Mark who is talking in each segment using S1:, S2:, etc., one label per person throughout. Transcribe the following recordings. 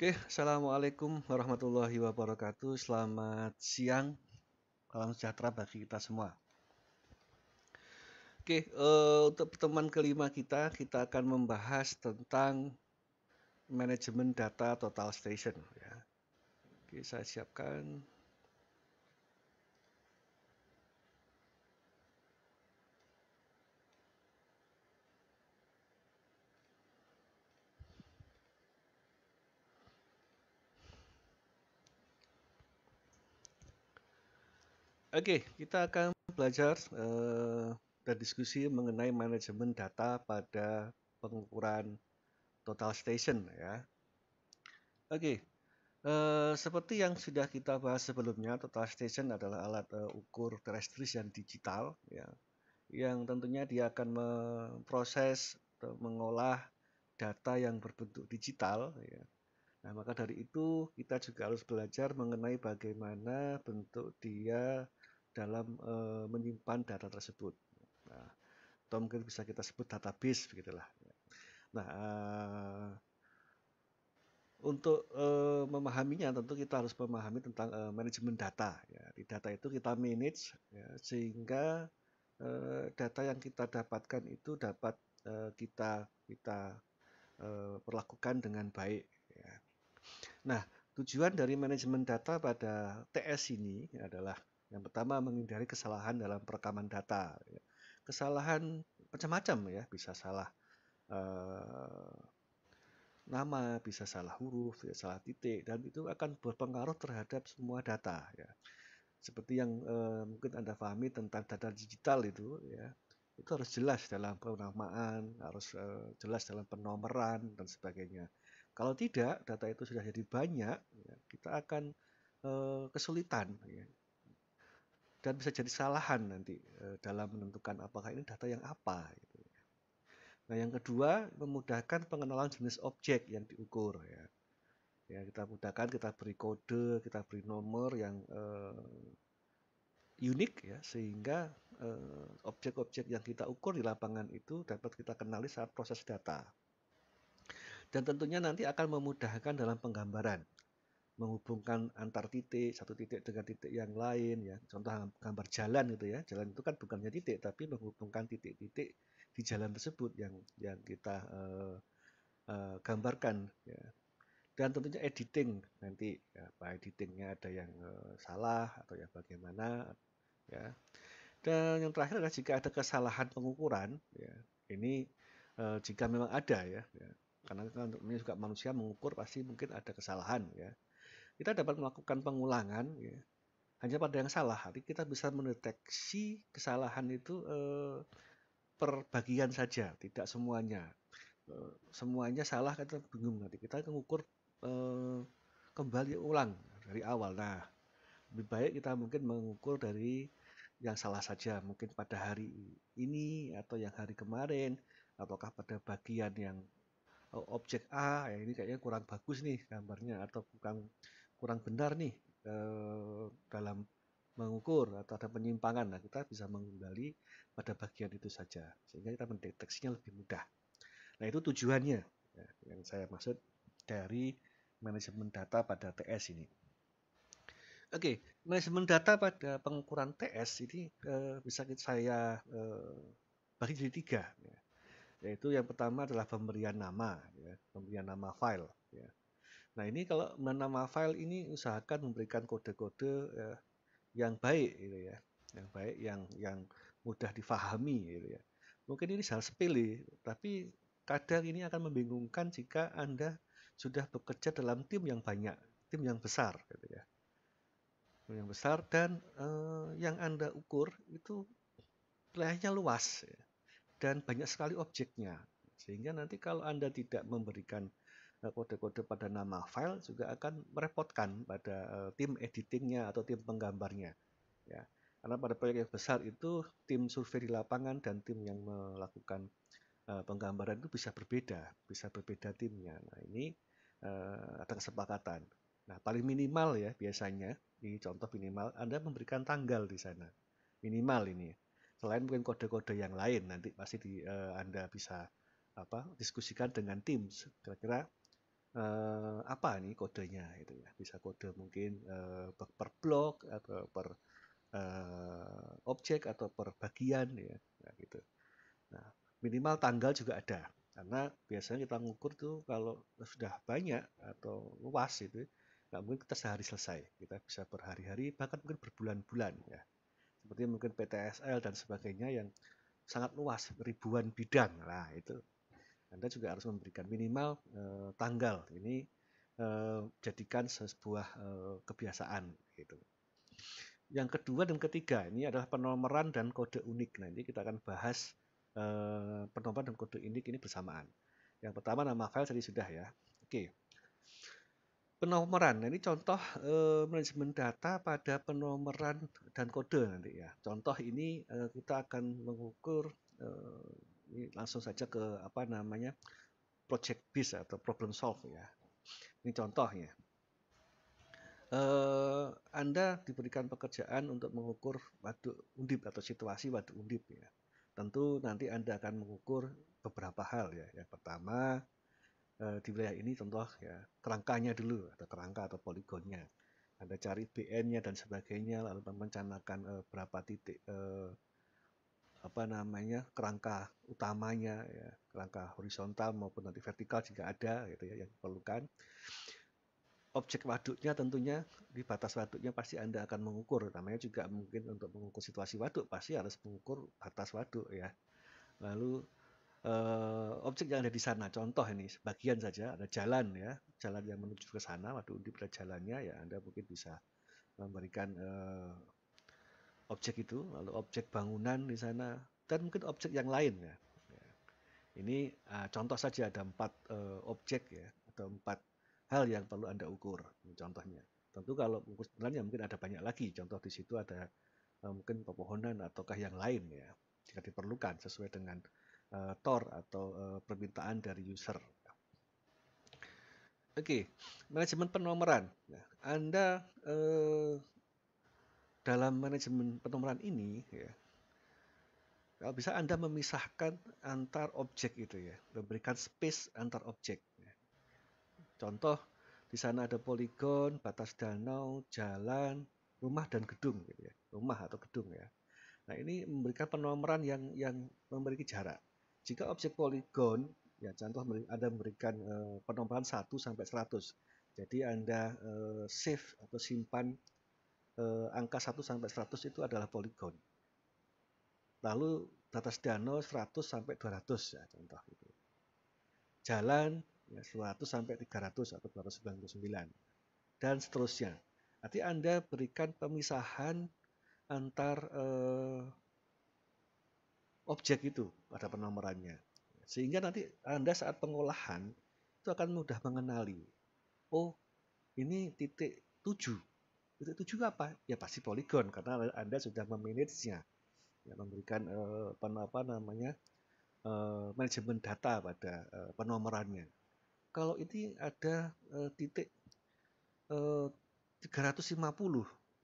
S1: Oke, Assalamualaikum warahmatullahi wabarakatuh. Selamat siang, salam sejahtera bagi kita semua. Oke, uh, untuk pertemuan kelima kita, kita akan membahas tentang manajemen data total station. Ya. Oke, saya siapkan Oke, kita akan belajar uh, eh, dan diskusi mengenai manajemen data pada pengukuran total station ya. Oke, uh, seperti yang sudah kita bahas sebelumnya, total station adalah alat uh, ukur terestris dan digital ya, yang tentunya dia akan memproses atau mengolah data yang berbentuk digital ya, Nah, maka dari itu kita juga harus belajar mengenai bagaimana bentuk dia dalam e, menyimpan data tersebut. Nah, atau mungkin bisa kita sebut database begitulah. Nah, e, untuk e, memahaminya tentu kita harus memahami tentang e, manajemen data. Ya. Di data itu kita manage ya, sehingga e, data yang kita dapatkan itu dapat e, kita kita e, perlakukan dengan baik. Ya. Nah, tujuan dari manajemen data pada TS ini adalah yang pertama menghindari kesalahan dalam perekaman data. Ya. Kesalahan macam-macam ya, bisa salah eh, nama, bisa salah huruf, bisa ya, salah titik, dan itu akan berpengaruh terhadap semua data. Ya. Seperti yang eh, mungkin anda pahami tentang data digital itu, ya, itu harus jelas dalam penamaan, harus eh, jelas dalam penomoran dan sebagainya. Kalau tidak, data itu sudah jadi banyak, ya, kita akan eh, kesulitan. Ya dan bisa jadi kesalahan nanti eh, dalam menentukan apakah ini data yang apa. Gitu ya. Nah, yang kedua memudahkan pengenalan jenis objek yang diukur ya. Ya, kita mudahkan, kita beri kode, kita beri nomor yang uh, unik ya sehingga eh, objek-objek uh, yang kita ukur di lapangan itu dapat kita kenali saat proses data. Dan tentunya nanti akan memudahkan dalam penggambaran menghubungkan antar titik satu titik dengan titik yang lain ya contoh gambar jalan gitu ya jalan itu kan bukannya titik tapi menghubungkan titik-titik di jalan tersebut yang yang kita uh, uh, gambarkan ya dan tentunya editing nanti ya, apa editingnya ada yang uh, salah atau ya bagaimana ya dan yang terakhir adalah jika ada kesalahan pengukuran ya ini uh, jika memang ada ya, ya karena kan ini juga manusia mengukur pasti mungkin ada kesalahan ya kita dapat melakukan pengulangan ya. hanya pada yang salah. Jadi kita bisa mendeteksi kesalahan itu eh, per bagian saja, tidak semuanya. Eh, semuanya salah kita bingung nanti. Kita mengukur eh, kembali ulang dari awal. Nah, lebih baik kita mungkin mengukur dari yang salah saja, mungkin pada hari ini atau yang hari kemarin, ataukah pada bagian yang eh, objek A, ya ini kayaknya kurang bagus nih gambarnya, atau bukan kurang benar nih eh, dalam mengukur atau ada penyimpangan. Nah, kita bisa menggali pada bagian itu saja sehingga kita mendeteksinya lebih mudah. Nah, itu tujuannya ya, yang saya maksud dari manajemen data pada TS ini. Oke, okay, manajemen data pada pengukuran TS ini eh, bisa saya eh, bagi jadi tiga, ya. yaitu yang pertama adalah pemberian nama, ya. pemberian nama file. Ya. Nah ini kalau menama file ini usahakan memberikan kode-kode eh, yang baik, gitu ya, yang baik, yang yang mudah difahami, gitu ya. Mungkin ini salah sepele, tapi kadang ini akan membingungkan jika anda sudah bekerja dalam tim yang banyak, tim yang besar, gitu ya, tim yang besar dan eh, yang anda ukur itu wilayahnya luas ya. dan banyak sekali objeknya, sehingga nanti kalau anda tidak memberikan Eh, kode-kode pada nama file juga akan merepotkan pada eh, tim editingnya atau tim penggambarnya. Ya, karena pada proyek yang besar itu tim survei di lapangan dan tim yang melakukan eh, penggambaran itu bisa berbeda, bisa berbeda timnya. Nah ini ada kesepakatan. Nah paling minimal ya biasanya ini contoh minimal Anda memberikan tanggal di sana minimal ini. Selain mungkin kode-kode yang lain nanti pasti di uh, Anda bisa apa diskusikan dengan tim kira-kira eh, apa nih kodenya itu ya bisa kode mungkin eh, per blok atau per eh, objek atau per bagian ya nah, gitu nah minimal tanggal juga ada karena biasanya kita ngukur tuh kalau sudah banyak atau luas itu nggak mungkin kita sehari selesai kita bisa berhari-hari bahkan mungkin berbulan-bulan ya seperti mungkin PTSL dan sebagainya yang sangat luas ribuan bidang lah itu anda juga harus memberikan minimal eh, tanggal. Ini eh, jadikan sebuah eh, kebiasaan gitu. Yang kedua dan ketiga ini adalah penomoran dan kode unik. Nanti kita akan bahas eh, penomoran dan kode unik ini bersamaan. Yang pertama nama file tadi sudah ya. Oke. Penomoran. Nah, ini contoh eh, manajemen data pada penomoran dan kode nanti ya. Contoh ini eh, kita akan mengukur eh, ini langsung saja ke apa namanya project base atau problem solve ya. Ini contohnya. eh, anda diberikan pekerjaan untuk mengukur waduk undip atau situasi waduk undip ya. Tentu nanti Anda akan mengukur beberapa hal ya. Yang pertama eh, di wilayah ini contoh ya kerangkanya dulu atau kerangka atau poligonnya. Anda cari BN-nya dan sebagainya lalu merencanakan eh, berapa titik eh, apa namanya kerangka utamanya ya, kerangka horizontal maupun nanti vertikal jika ada gitu ya yang diperlukan objek waduknya tentunya di batas waduknya pasti Anda akan mengukur. Namanya juga mungkin untuk mengukur situasi waduk pasti harus mengukur batas waduk ya. Lalu eh, objek yang ada di sana, contoh ini sebagian saja ada jalan ya, jalan yang menuju ke sana, waduk di ada jalannya ya Anda mungkin bisa memberikan eh, objek itu, lalu objek bangunan di sana, dan mungkin objek yang lain ya. Ini uh, contoh saja ada empat uh, objek ya, atau empat hal yang perlu Anda ukur, contohnya. Tentu kalau ukur sebenarnya mungkin ada banyak lagi, contoh di situ ada uh, mungkin pepohonan ataukah yang lain ya, jika diperlukan sesuai dengan uh, TOR atau uh, permintaan dari user. Oke, okay. manajemen penomoran. Nah, Anda eh, dalam manajemen penomoran ini ya kalau bisa Anda memisahkan antar objek itu ya, memberikan space antar objek. Ya. Contoh di sana ada poligon, batas danau, jalan, rumah dan gedung gitu ya, rumah atau gedung ya. Nah, ini memberikan penomoran yang yang memiliki jarak. Jika objek poligon ya contoh Anda memberikan eh, penomoran 1 sampai 100. Jadi Anda e, eh, save atau simpan eh, angka 1 sampai 100 itu adalah poligon. Lalu batas danau 100 sampai 200 ya contoh itu. Jalan ya, 100 sampai 300 atau 299 dan seterusnya. Nanti Anda berikan pemisahan antar eh, objek itu pada penomorannya. Sehingga nanti Anda saat pengolahan itu akan mudah mengenali. Oh, ini titik 7 itu juga apa? Ya pasti poligon karena Anda sudah memanage-nya. Ya, memberikan eh, apa, namanya eh, manajemen data pada eh, penomorannya. Kalau ini ada eh, titik eh, 350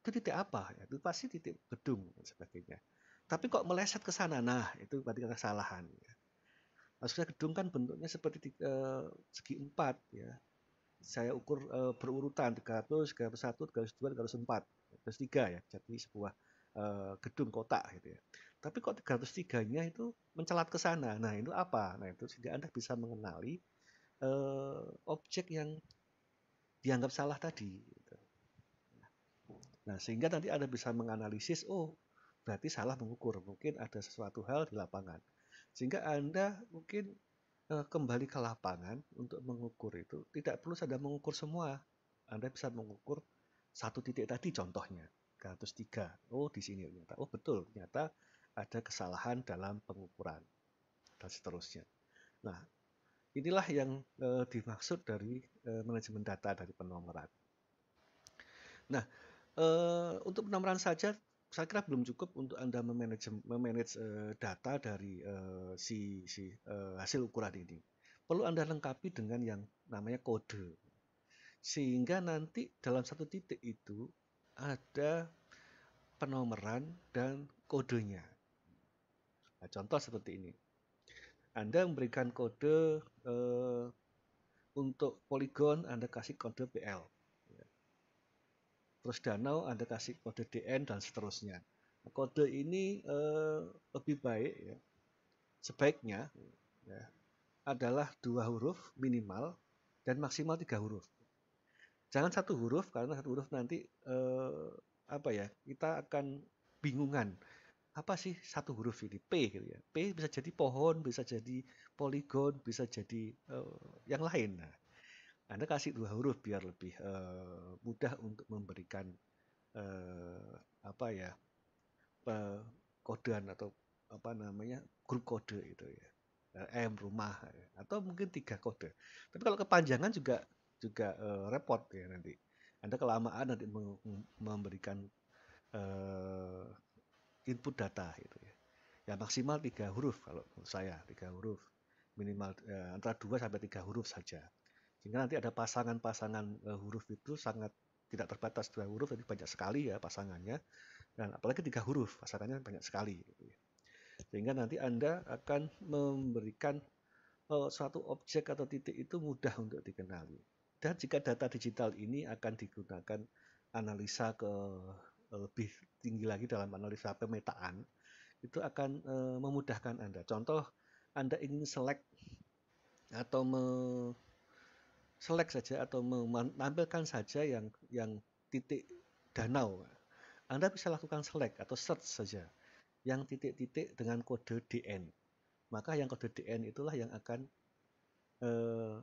S1: itu titik apa? Ya, itu pasti titik gedung dan sebagainya. Tapi kok meleset ke sana? Nah, itu berarti kesalahan. Ya. Maksudnya gedung kan bentuknya seperti di, eh, segi empat ya saya ukur e, berurutan 300, 301, 302, 304, 303 ya. Jadi sebuah e, gedung kotak gitu ya. Tapi kok 303-nya itu mencelat ke sana. Nah, itu apa? Nah, itu sehingga Anda bisa mengenali e, objek yang dianggap salah tadi gitu. Nah, sehingga nanti Anda bisa menganalisis, oh, berarti salah mengukur. Mungkin ada sesuatu hal di lapangan. Sehingga Anda mungkin Eh, kembali ke lapangan untuk mengukur itu tidak perlu Anda mengukur semua. Anda bisa mengukur satu titik tadi contohnya 103 Oh, di sini ternyata. Oh, betul. Ternyata ada kesalahan dalam pengukuran dan seterusnya. Nah, inilah yang e, dimaksud dari e, manajemen data dari penomoran. Nah, e, untuk penomoran saja saya kira belum cukup untuk Anda memanage, memanage uh, data dari uh, si, si uh, hasil ukuran ini. Perlu Anda lengkapi dengan yang namanya kode. Sehingga nanti dalam satu titik itu ada penomoran dan kodenya. Nah, contoh seperti ini. Anda memberikan kode uh, untuk poligon, Anda kasih kode PL terus danau Anda kasih kode DN dan seterusnya. Kode ini eh, lebih baik ya. Sebaiknya ya, adalah dua huruf minimal dan maksimal tiga huruf. Jangan satu huruf karena satu huruf nanti eh, apa ya kita akan bingungan apa sih satu huruf ini P gitu ya. P bisa jadi pohon, bisa jadi poligon, bisa jadi eh, yang lain. Nah, anda kasih dua huruf biar lebih uh, mudah untuk memberikan uh, apa ya uh, kodean atau apa namanya grup kode itu ya uh, M rumah ya. atau mungkin tiga kode. Tapi kalau kepanjangan juga juga uh, repot ya nanti. Anda kelamaan nanti memberikan uh, input data itu ya. Ya maksimal tiga huruf kalau menurut saya tiga huruf minimal uh, antara dua sampai tiga huruf saja. Sehingga nanti ada pasangan-pasangan eh, huruf itu sangat tidak terbatas dua huruf, tapi banyak sekali ya pasangannya. Dan apalagi tiga huruf, pasangannya banyak sekali. Sehingga nanti Anda akan memberikan eh, suatu objek atau titik itu mudah untuk dikenali. Dan jika data digital ini akan digunakan analisa ke eh, lebih tinggi lagi dalam analisa pemetaan, itu akan memudahkan Anda. Contoh, Anda ingin select atau me selek saja atau menampilkan saja yang yang titik danau. Anda bisa lakukan selek atau search saja yang titik-titik dengan kode DN. Maka yang kode DN itulah yang akan eh,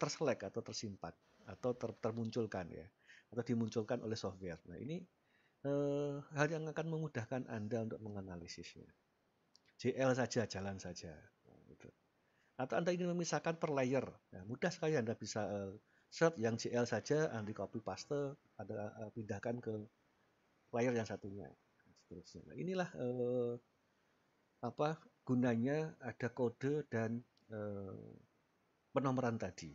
S1: terselek atau tersimpan atau ter, termunculkan ya atau dimunculkan oleh software. Nah ini eh, hal yang akan memudahkan Anda untuk menganalisisnya. JL saja, jalan saja atau Anda ingin memisahkan per layer. ya, mudah sekali Anda bisa uh, search yang CL saja, Anda copy paste, Anda uh, pindahkan ke layer yang satunya. Seterusnya. Nah, inilah uh, apa gunanya ada kode dan uh, penomoran tadi.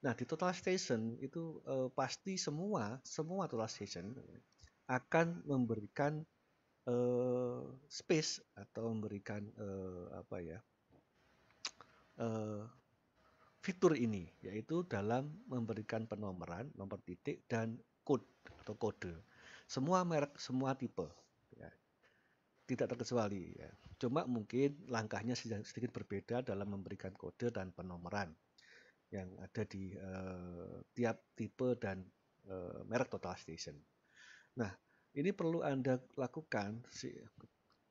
S1: Nah, di total station itu uh, pasti semua semua total station akan memberikan uh, space atau memberikan uh, apa ya uh, fitur ini, yaitu dalam memberikan penomoran, nomor titik, dan code atau kode. Semua merek, semua tipe. Ya. Tidak terkecuali. Ya. Cuma mungkin langkahnya sedikit berbeda dalam memberikan kode dan penomoran yang ada di uh, tiap tipe dan uh, merek Total Station. Nah, ini perlu Anda lakukan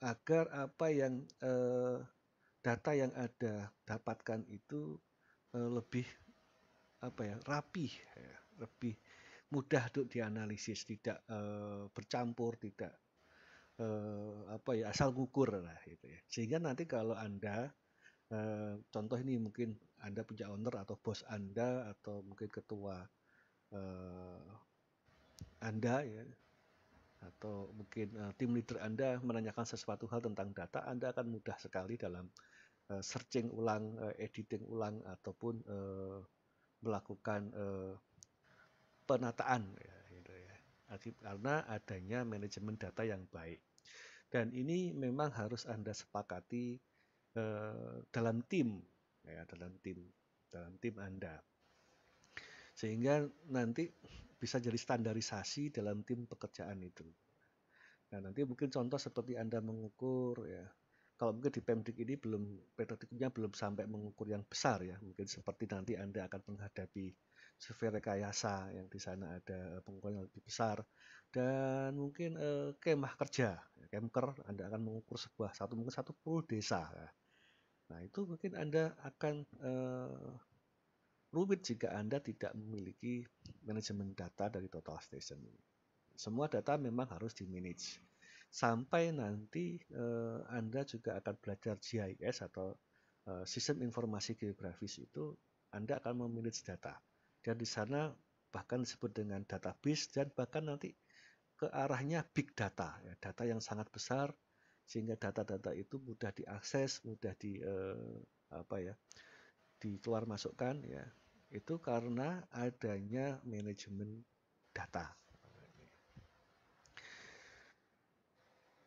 S1: agar apa yang uh, data yang ada dapatkan itu eh, lebih apa ya rapi, ya, lebih mudah untuk dianalisis tidak uh, bercampur tidak uh, apa ya asal ngukur lah gitu ya sehingga nanti kalau anda uh, contoh ini mungkin anda punya owner atau bos anda atau mungkin ketua uh, anda ya atau mungkin uh, tim leader anda menanyakan sesuatu hal tentang data anda akan mudah sekali dalam Eh, searching ulang, eh, editing ulang ataupun eh, melakukan penataan ya, gitu ya. Karena adanya manajemen data yang baik. Dan ini memang harus Anda sepakati dalam tim ya, dalam tim dalam tim Anda. Sehingga nanti bisa jadi standarisasi dalam tim pekerjaan itu. Nah, nanti mungkin contoh seperti Anda mengukur ya kalau mungkin di Pemdik ini belum metodikumnya belum sampai mengukur yang besar ya mungkin seperti nanti Anda akan menghadapi survei rekayasa yang di sana ada eh, pengukuran yang lebih besar dan mungkin eh, kemah kerja ya, kemker Anda akan mengukur sebuah satu mungkin satu puluh desa ya. nah itu mungkin Anda akan eh, rumit jika Anda tidak memiliki manajemen data dari total station ini semua data memang harus di manage sampai nanti eh, Anda juga akan belajar GIS atau eh, Sistem Informasi Geografis itu Anda akan memilih data. Dan di sana bahkan disebut dengan database dan bahkan nanti ke arahnya big data, ya, data yang sangat besar sehingga data-data itu mudah diakses, mudah di uh, apa ya, dikeluar masukkan ya. Itu karena adanya manajemen data.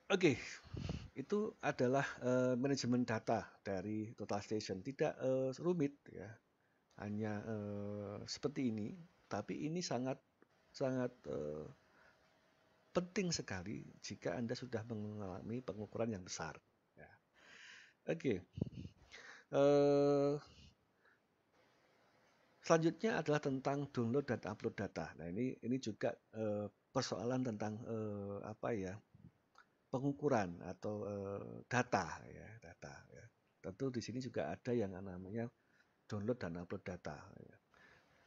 S1: Oke, okay. itu adalah uh, manajemen data dari Total Station. Tidak uh, rumit ya, hanya uh, seperti ini. Tapi ini sangat sangat uh, penting sekali jika anda sudah mengalami pengukuran yang besar. Ya. Oke, okay. uh, selanjutnya adalah tentang download dan upload data. Nah ini ini juga uh, persoalan tentang uh, apa ya pengukuran atau eh, data ya data ya. tentu di sini juga ada yang namanya download dan upload data ya.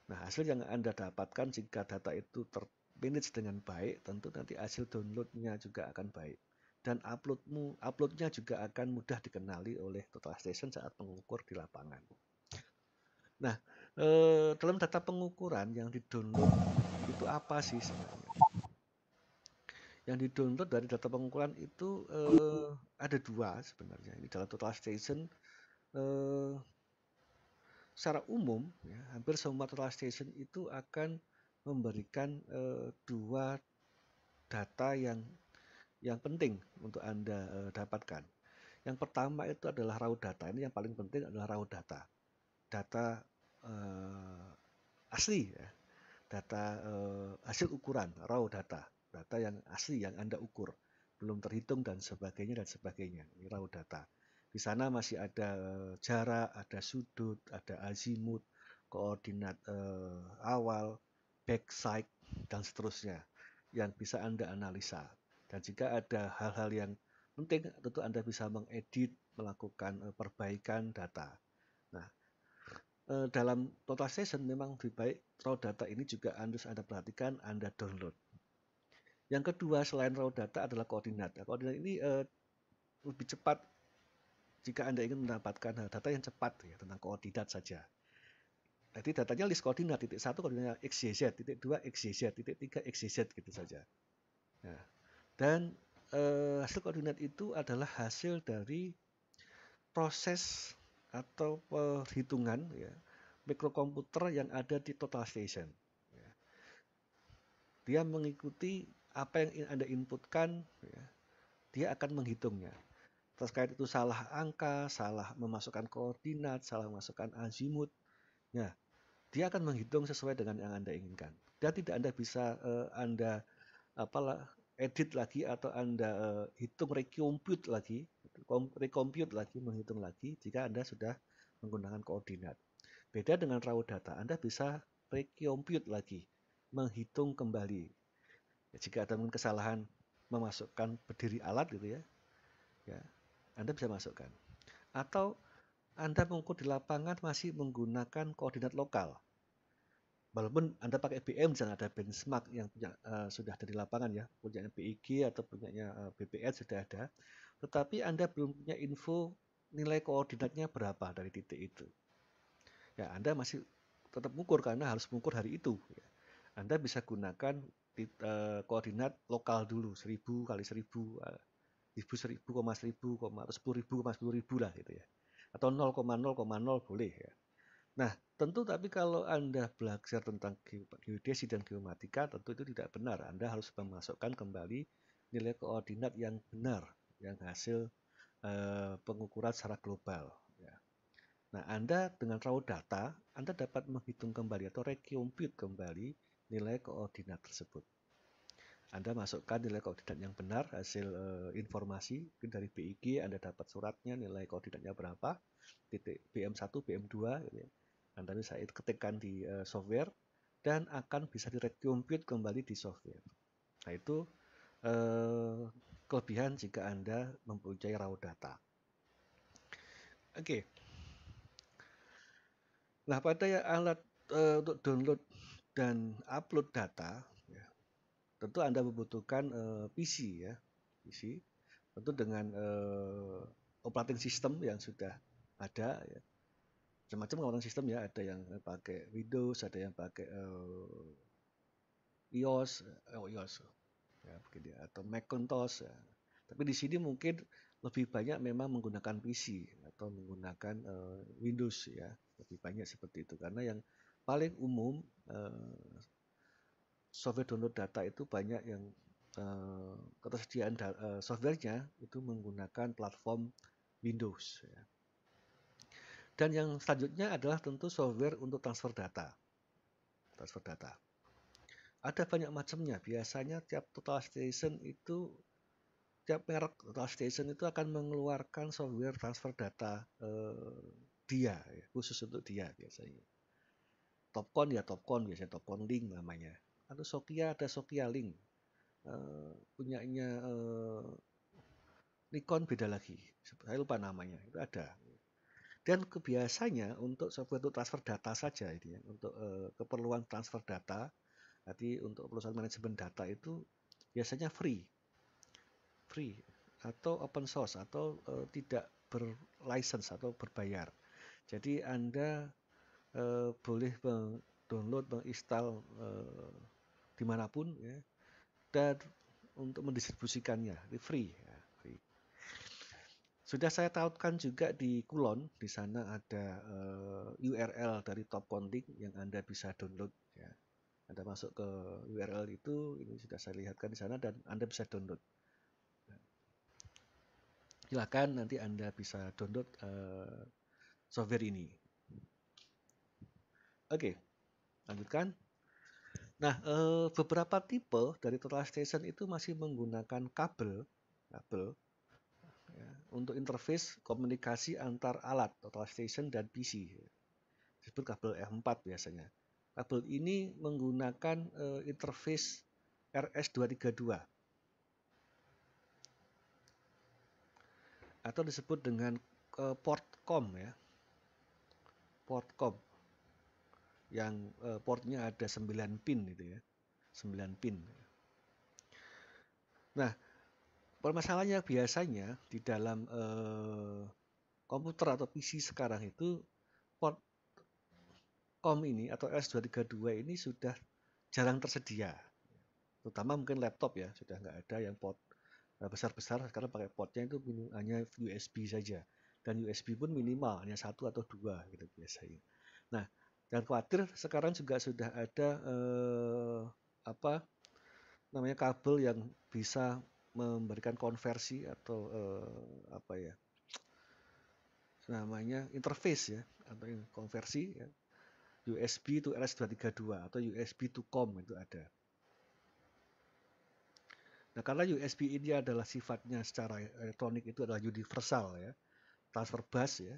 S1: nah hasil yang anda dapatkan jika data itu termanage dengan baik tentu nanti hasil downloadnya juga akan baik dan uploadmu uploadnya juga akan mudah dikenali oleh total station saat pengukur di lapangan nah eh, dalam data pengukuran yang didownload itu apa sih sebenarnya yang didownload dari data pengukuran itu eh, ada dua sebenarnya ini dalam total station eh, secara umum ya, hampir semua total station itu akan memberikan eh, dua data yang yang penting untuk anda eh, dapatkan yang pertama itu adalah raw data ini yang paling penting adalah raw data data eh, asli ya data eh, hasil ukuran raw data data yang asli yang Anda ukur, belum terhitung dan sebagainya dan sebagainya. Ini raw data. Di sana masih ada eh, jarak, ada sudut, ada azimut, koordinat eh, awal, backside dan seterusnya yang bisa Anda analisa. Dan jika ada hal-hal yang penting, tentu Anda bisa mengedit, melakukan eh, perbaikan data. Nah, eh, dalam total session memang lebih baik raw data ini juga harus Anda perhatikan, Anda download yang kedua selain raw data adalah koordinat. Nah, koordinat ini eh, lebih cepat jika Anda ingin mendapatkan data yang cepat ya tentang koordinat saja. Nanti datanya list koordinat titik satu koordinatnya x y z, titik dua x y z, titik tiga x y z gitu saja. Nah, dan eh, hasil koordinat itu adalah hasil dari proses atau perhitungan ya, mikrokomputer yang ada di total station. Ya. Dia mengikuti apa yang Anda inputkan, ya, dia akan menghitungnya. Terkait itu salah angka, salah memasukkan koordinat, salah memasukkan azimut. ya, dia akan menghitung sesuai dengan yang Anda inginkan. Dan tidak Anda bisa uh, Anda apalah edit lagi atau Anda uh, hitung recompute lagi, recompute lagi, menghitung lagi jika Anda sudah menggunakan koordinat. Beda dengan raw data, Anda bisa recompute lagi, menghitung kembali Ya, jika ada mungkin kesalahan memasukkan berdiri alat gitu ya, ya Anda bisa masukkan. Atau Anda mengukur di lapangan masih menggunakan koordinat lokal. Walaupun Anda pakai BM, dan ada benchmark yang punya, uh, sudah dari lapangan ya, punya PIG atau punya uh, eh, BPS sudah ada, tetapi Anda belum punya info nilai koordinatnya berapa dari titik itu. Ya, Anda masih tetap mengukur karena harus mengukur hari itu. Ya. Anda bisa gunakan di, uh, koordinat lokal dulu 1000 kali 1000 1000 1000 koma 1000 koma 10 ribu koma 10 ribu lah gitu ya atau 0,0,0 boleh ya nah tentu tapi kalau anda belajar tentang geodesi dan geomatika tentu itu tidak benar anda harus memasukkan kembali nilai koordinat yang benar yang hasil uh, pengukuran secara global ya. nah anda dengan raw data anda dapat menghitung kembali atau recompute kembali nilai koordinat tersebut. Anda masukkan nilai koordinat yang benar, hasil e, informasi mungkin dari BIG Anda dapat suratnya nilai koordinatnya berapa, titik BM1, BM2 gitu ya. Anda bisa ketikkan di e, software dan akan bisa direcompute kembali di software. Nah, itu e, kelebihan jika Anda mempunyai raw data. Oke. Okay. Nah, pada alat e, untuk download dan upload data, ya, tentu Anda membutuhkan uh, eh, PC ya, PC. Tentu dengan uh, operating system yang sudah ada ya. macam operating system ya, ada yang pakai Windows, ada yang pakai uh, iOS, oh, iOS ya, begini, ya, atau Macintosh. Ya. Tapi di sini mungkin lebih banyak memang menggunakan PC atau menggunakan uh, Windows ya lebih banyak seperti itu karena yang paling umum uh, software download data itu banyak yang uh, ketersediaan uh, softwarenya itu menggunakan platform Windows. Ya. Dan yang selanjutnya adalah tentu software untuk transfer data. Transfer data. Ada banyak macamnya. Biasanya tiap total station itu tiap merek total station itu akan mengeluarkan software transfer data uh, dia, ya, khusus untuk dia biasanya. Topcon ya Topcon biasanya Topcon Link namanya atau Sokia ada Sokia Link uh, punyanya uh, Nikon beda lagi saya lupa namanya itu ada dan kebiasanya untuk software untuk transfer data saja itu ya untuk uh, keperluan transfer data nanti untuk perusahaan manajemen data itu biasanya free free atau open source atau uh, tidak berlicense atau berbayar jadi anda eh, boleh download menginstal eh, dimanapun ya, dan untuk mendistribusikannya, di free. Ya, free. Sudah saya tautkan juga di Kulon, di sana ada eh, URL dari Top Counting yang Anda bisa download. Ya. Anda masuk ke URL itu, ini sudah saya lihatkan di sana dan Anda bisa download. Silahkan nanti Anda bisa download uh, software ini. Oke, lanjutkan. Nah, eh, beberapa tipe dari total station itu masih menggunakan kabel, kabel ya, untuk interface komunikasi antar alat total station dan PC. Disebut kabel F4 biasanya. Kabel ini menggunakan eh, interface RS232 atau disebut dengan e, port COM ya. Port COM yang uh, portnya ada 9 pin gitu ya. 9 pin. Nah, permasalahannya biasanya di dalam uh, komputer atau PC sekarang itu port COM ini atau S232 ini sudah jarang tersedia. Terutama mungkin laptop ya, sudah nggak ada yang port eh, besar-besar sekarang pakai portnya itu hanya USB saja dan USB pun minimal hanya satu atau dua gitu biasanya. Nah, dan khawatir sekarang juga sudah ada eh, apa namanya kabel yang bisa memberikan konversi atau eh, apa ya namanya interface ya atau konversi ya. USB to RS232 atau USB to COM itu ada. Nah, karena USB ini adalah sifatnya secara elektronik itu adalah universal ya, transfer bus ya,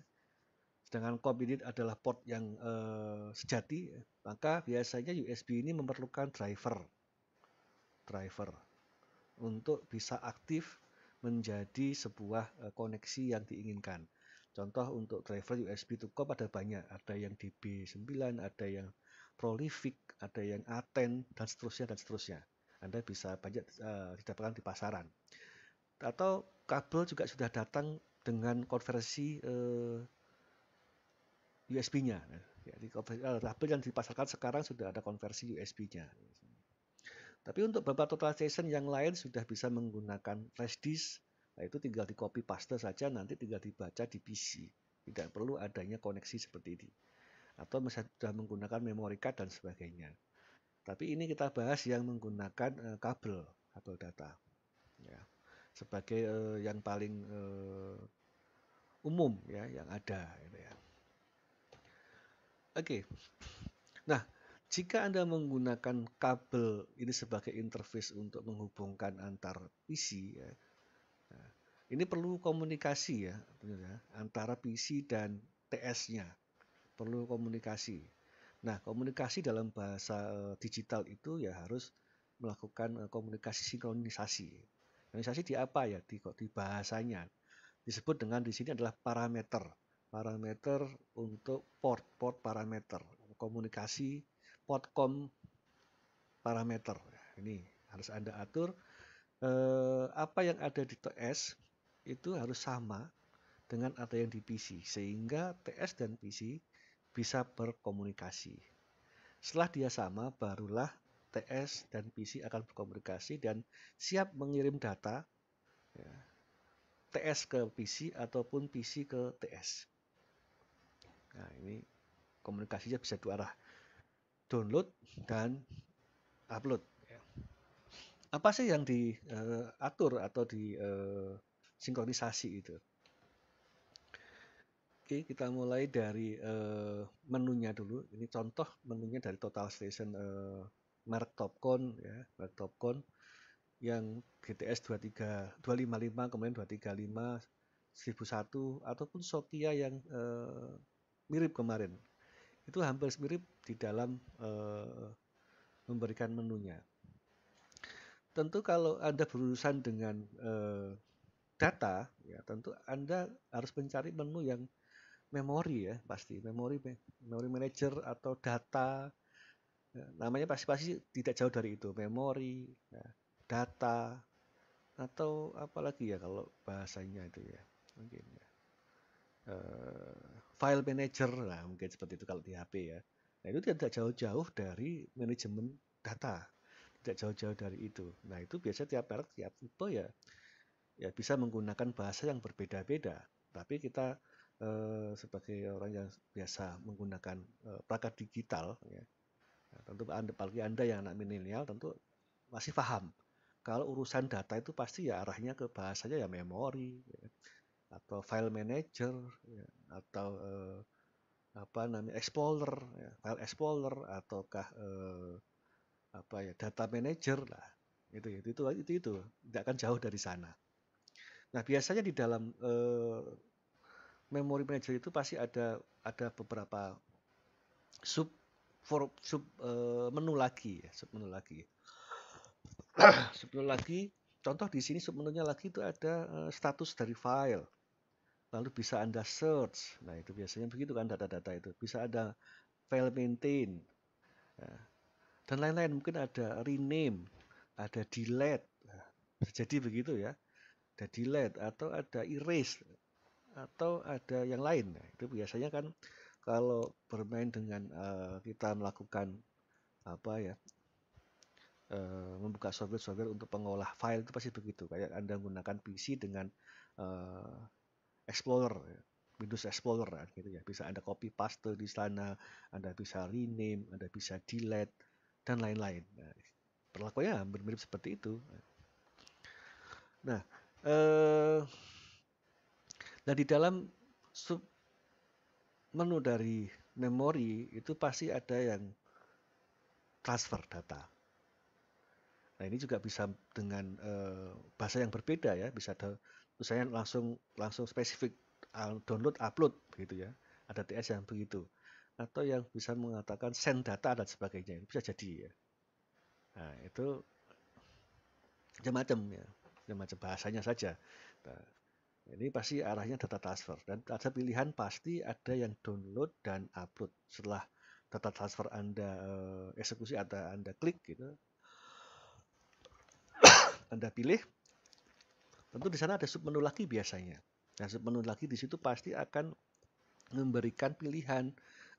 S1: sedangkan COM adalah port yang uh, sejati, maka biasanya USB ini memerlukan driver, driver untuk bisa aktif menjadi sebuah uh, koneksi yang diinginkan. Contoh untuk driver USB to COM ada banyak, ada yang DB9, ada yang Prolific, ada yang Aten dan seterusnya dan seterusnya. Anda bisa banyak uh, didapatkan di pasaran. Atau kabel juga sudah datang dengan konversi uh, USB-nya. Jadi kabel yang dipasarkan sekarang sudah ada konversi USB-nya. Tapi untuk beberapa total station yang lain sudah bisa menggunakan flash disk. yaitu nah, itu tinggal di copy paste saja nanti tinggal dibaca di PC. Tidak perlu adanya koneksi seperti ini. Atau misalnya sudah menggunakan memory card dan sebagainya. Tapi ini kita bahas yang menggunakan eh, kabel, kabel data. Ya. Sebagai uh, yang paling uh, umum ya yang ada gitu ya. Oke. Okay. Nah, jika Anda menggunakan kabel ini sebagai interface untuk menghubungkan antar PC, ya, nah, ini perlu komunikasi ya, ya antara PC dan TS-nya. Perlu komunikasi. Nah, komunikasi dalam bahasa eh, digital itu ya harus melakukan eh, komunikasi sinkronisasi. Sinkronisasi di apa ya? Di, di bahasanya. Disebut dengan di sini adalah parameter parameter untuk port port parameter komunikasi port potcom parameter ini harus anda atur eh, apa yang ada di TS itu harus sama dengan apa yang di PC sehingga TS dan PC bisa berkomunikasi setelah dia sama barulah TS dan PC akan berkomunikasi dan siap mengirim data ya, TS ke PC ataupun PC ke TS Nah, ini komunikasinya bisa dua arah. Download dan upload. Ya. Apa sih yang diatur eh, uh, atau disinkronisasi eh, uh, itu? Oke, kita mulai dari uh, menunya dulu. Ini contoh menunya dari Total Station uh, merek Topcon ya, merek Topcon yang GTS 23 255 kemudian 235 1001 ataupun Sotia yang uh, mirip kemarin itu hampir mirip di dalam e, memberikan menunya. Tentu kalau Anda berurusan dengan e, data, ya tentu Anda harus mencari menu yang memori ya pasti memori memori manager atau data ya, namanya pasti pasti tidak jauh dari itu memori ya, data atau apalagi ya kalau bahasanya itu ya mungkin ya. Eh, file manager lah mungkin seperti itu kalau di HP ya. Nah itu tidak jauh-jauh dari manajemen data, tidak jauh-jauh dari itu. Nah itu biasa tiap merek, tiap tipe ya, ya bisa menggunakan bahasa yang berbeda-beda. Tapi kita eh, sebagai orang yang biasa menggunakan eh, perangkat digital, ya, nah, tentu anda, apalagi anda yang anak milenial tentu masih paham kalau urusan data itu pasti ya arahnya ke bahasanya ya memori, ya, atau file manager ya, atau eh, apa namanya explorer ya, file explorer ataukah eh, apa ya data manager lah gitu ya, itu itu itu itu, itu. tidak akan jauh dari sana nah biasanya di dalam eh, memory manager itu pasti ada ada beberapa sub for, sub eh, menu lagi ya sub menu lagi sub menu lagi contoh di sini sub menunya lagi itu ada eh, status dari file lalu bisa Anda search. Nah, itu biasanya begitu kan data-data itu. Bisa ada file maintain, ya. dan lain-lain. Mungkin ada rename, ada delete. Nah, jadi begitu ya. Ada delete, atau ada erase, atau ada yang lain. Nah, itu biasanya kan kalau bermain dengan uh, kita melakukan apa ya, eh, membuka software-software untuk pengolah file itu pasti begitu. Kayak Anda menggunakan PC dengan uh, Explorer, Windows Explorer kan, gitu ya. Bisa Anda copy paste di sana, Anda bisa rename, Anda bisa delete dan lain-lain. Nah, perlakuannya hampir mirip seperti itu. Nah, eh, nah di dalam sub menu dari memori itu pasti ada yang transfer data. Nah ini juga bisa dengan eh, bahasa yang berbeda ya, bisa ada misalnya langsung langsung spesifik uh, download upload begitu ya ada TS yang begitu atau yang bisa mengatakan send data dan sebagainya itu bisa jadi ya nah itu macam-macam ya macam-macam bahasanya saja nah, ini pasti arahnya data transfer dan ada pilihan pasti ada yang download dan upload setelah data transfer anda eh, eksekusi atau anda klik gitu anda pilih Tentu di sana ada sub menu lagi biasanya. Nah, sub menu lagi di situ pasti akan memberikan pilihan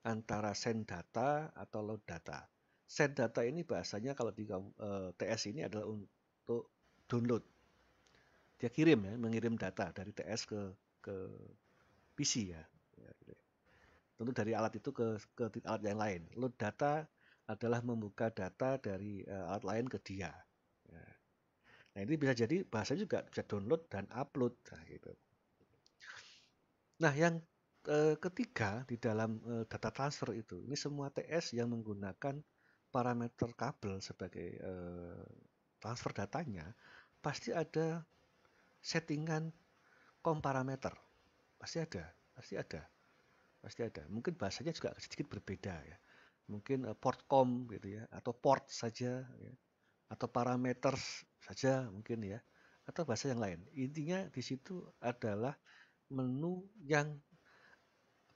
S1: antara send data atau load data. Send data ini bahasanya kalau di eh, TS ini adalah untuk download. Dia kirim ya, mengirim data dari TS ke ke PC ya. ya gitu. Tentu dari alat itu ke ke alat yang lain. Load data adalah membuka data dari uh, alat lain ke dia. Nah ini bisa jadi bahasa juga bisa download dan upload. Nah, gitu. nah yang e, ketiga di dalam e, data transfer itu, ini semua TS yang menggunakan parameter kabel sebagai e, transfer datanya, pasti ada settingan kom parameter. Pasti ada, pasti ada, pasti ada. Mungkin bahasanya juga sedikit berbeda ya. Mungkin e, port com gitu ya, atau port saja, ya. atau parameters saja mungkin ya atau bahasa yang lain. Intinya di situ adalah menu yang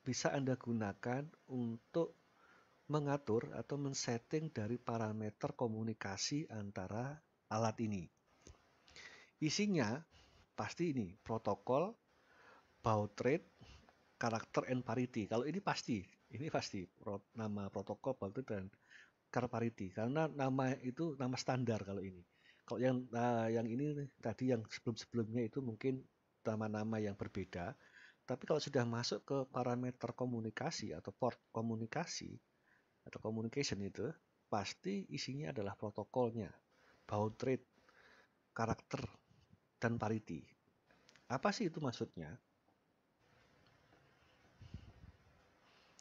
S1: bisa Anda gunakan untuk mengatur atau men-setting dari parameter komunikasi antara alat ini. Isinya pasti ini protokol, baud rate, karakter and parity. Kalau ini pasti, ini pasti nama protokol baud rate dan karakter parity karena nama itu nama standar kalau ini. Kalau yang nah, yang ini tadi yang sebelum-sebelumnya itu mungkin nama-nama yang berbeda. Tapi kalau sudah masuk ke parameter komunikasi atau port komunikasi atau communication itu pasti isinya adalah protokolnya, baud rate, karakter, dan parity. Apa sih itu maksudnya?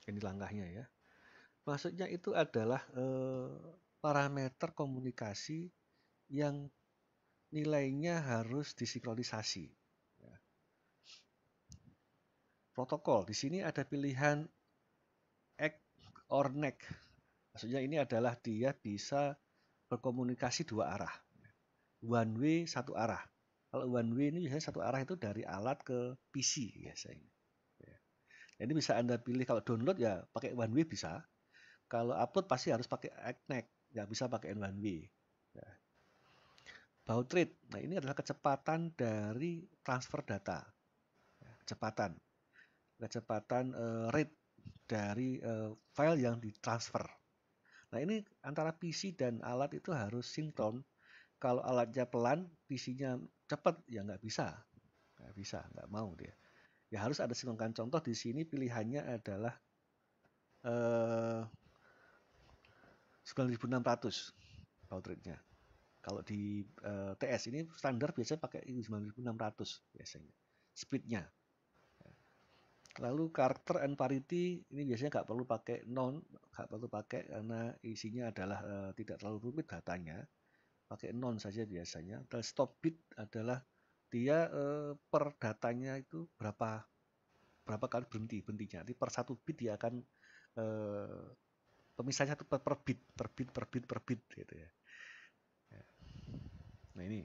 S1: Ini langkahnya ya. Maksudnya itu adalah eh, parameter komunikasi yang nilainya harus disinkronisasi. Ya. Protokol di sini ada pilihan X or neck. Maksudnya ini adalah dia bisa berkomunikasi dua arah. Ya. One way satu arah. Kalau one way ini biasanya satu arah itu dari alat ke PC biasanya. Ya. Jadi bisa Anda pilih kalau download ya pakai one way bisa. Kalau upload pasti harus pakai act neck, Ya bisa pakai one way baud rate. Nah, ini adalah kecepatan dari transfer data. Ya, kecepatan. Kecepatan uh, rate dari uh, file yang ditransfer. Nah, ini antara PC dan alat itu harus sinkron. Kalau alatnya pelan, PC-nya cepat, ya nggak bisa. Nggak bisa, nggak mau dia. Ya harus ada sinkronkan. Contoh di sini pilihannya adalah uh, 9600 baud rate-nya. Kalau di uh, eh, TS ini standar biasanya pakai 9600 biasanya speednya. Ya. Lalu karakter and parity ini biasanya nggak perlu pakai non, nggak perlu pakai karena isinya adalah uh, tidak terlalu rumit datanya. Pakai non saja biasanya. Dan stop bit adalah dia uh, per datanya itu berapa berapa kali berhenti berhentinya. Jadi per satu bit dia akan uh, pemisahnya itu per, per bit, per bit, per bit, per bit gitu ya. Nah ini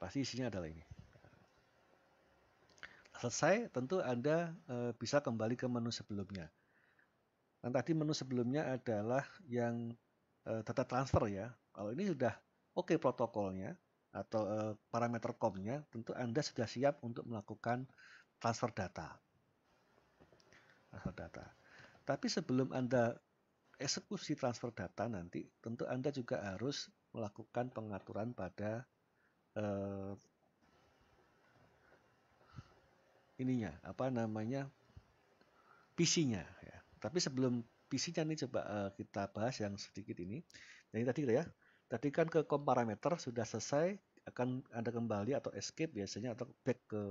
S1: pasti isinya adalah ini. Selesai, tentu Anda e, bisa kembali ke menu sebelumnya. Dan tadi menu sebelumnya adalah yang e, data transfer ya. Kalau ini sudah oke okay protokolnya atau e, parameter com tentu Anda sudah siap untuk melakukan transfer data. Transfer data. Tapi sebelum Anda eksekusi transfer data nanti, tentu Anda juga harus melakukan pengaturan pada uh, ininya apa namanya visinya ya. Tapi sebelum PC-nya nih coba uh, kita bahas yang sedikit ini. Jadi tadi gitu ya, tadi kan ke komparameter sudah selesai akan Anda kembali atau escape biasanya atau back ke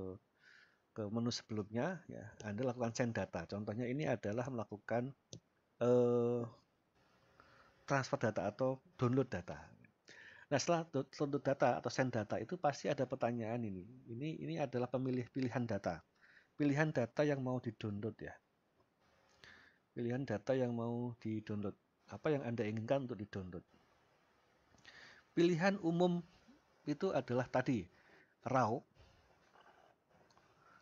S1: ke menu sebelumnya ya Anda lakukan send data contohnya ini adalah melakukan uh, transfer data atau download data Nah setelah download data atau send data itu pasti ada pertanyaan ini. Ini ini adalah pemilih pilihan data. Pilihan data yang mau di-download ya. Pilihan data yang mau di-download. Apa yang Anda inginkan untuk di-download. Pilihan umum itu adalah tadi RAW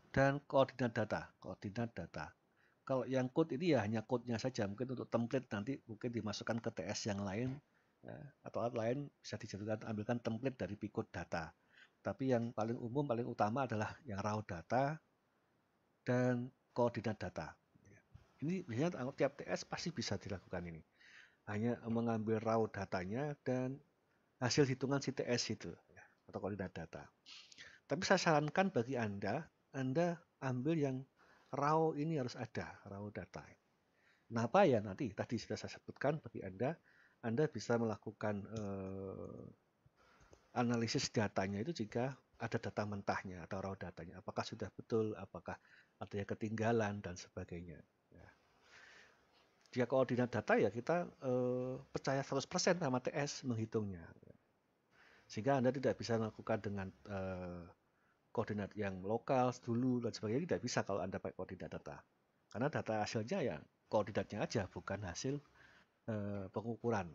S1: dan koordinat data. Koordinat data. Kalau yang code ini ya hanya code-nya saja. Mungkin untuk template nanti mungkin dimasukkan ke TS yang lain ya, atau lain bisa dijadikan ambilkan template dari pikut data. Tapi yang paling umum, paling utama adalah yang raw data dan koordinat data. Ini biasanya tiap TS pasti bisa dilakukan ini. Hanya mengambil raw datanya dan hasil hitungan si itu, ya, atau koordinat data. Tapi saya sarankan bagi Anda, Anda ambil yang raw ini harus ada, raw data. Kenapa nah, ya nanti tadi sudah saya sebutkan bagi Anda anda bisa melakukan uh, analisis datanya itu jika ada data mentahnya atau raw datanya, apakah sudah betul, apakah ada yang ketinggalan dan sebagainya. Ya. Jika koordinat data ya kita uh, percaya 100% sama TS menghitungnya. Ya. Sehingga Anda tidak bisa melakukan dengan uh, koordinat yang lokal dulu dan sebagainya tidak bisa kalau Anda pakai koordinat data. Karena data hasilnya ya koordinatnya aja bukan hasil Eh, pengukuran.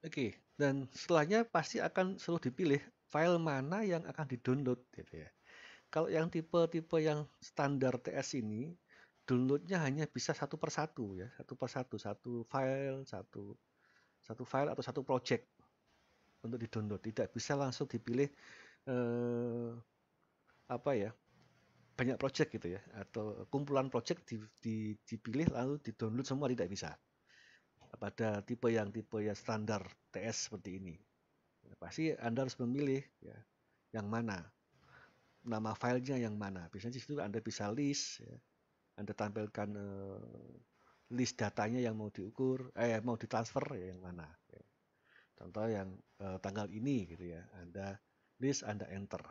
S1: Oke, okay. dan setelahnya pasti akan selalu dipilih file mana yang akan didownload gitu ya. Kalau yang tipe-tipe yang standar TS ini, downloadnya hanya bisa satu per satu, ya, satu persatu, satu file, satu satu file atau satu project untuk didownload. Tidak bisa langsung dipilih eh, apa ya banyak project gitu ya atau kumpulan project di, di, dipilih lalu didownload semua tidak bisa pada tipe yang tipe ya standar TS seperti ini ya, pasti anda harus memilih ya yang mana nama filenya yang mana biasanya di situ anda bisa list ya. anda tampilkan uh, list datanya yang mau diukur eh mau ditransfer ya yang mana ya. contoh yang uh, tanggal ini gitu ya anda list anda enter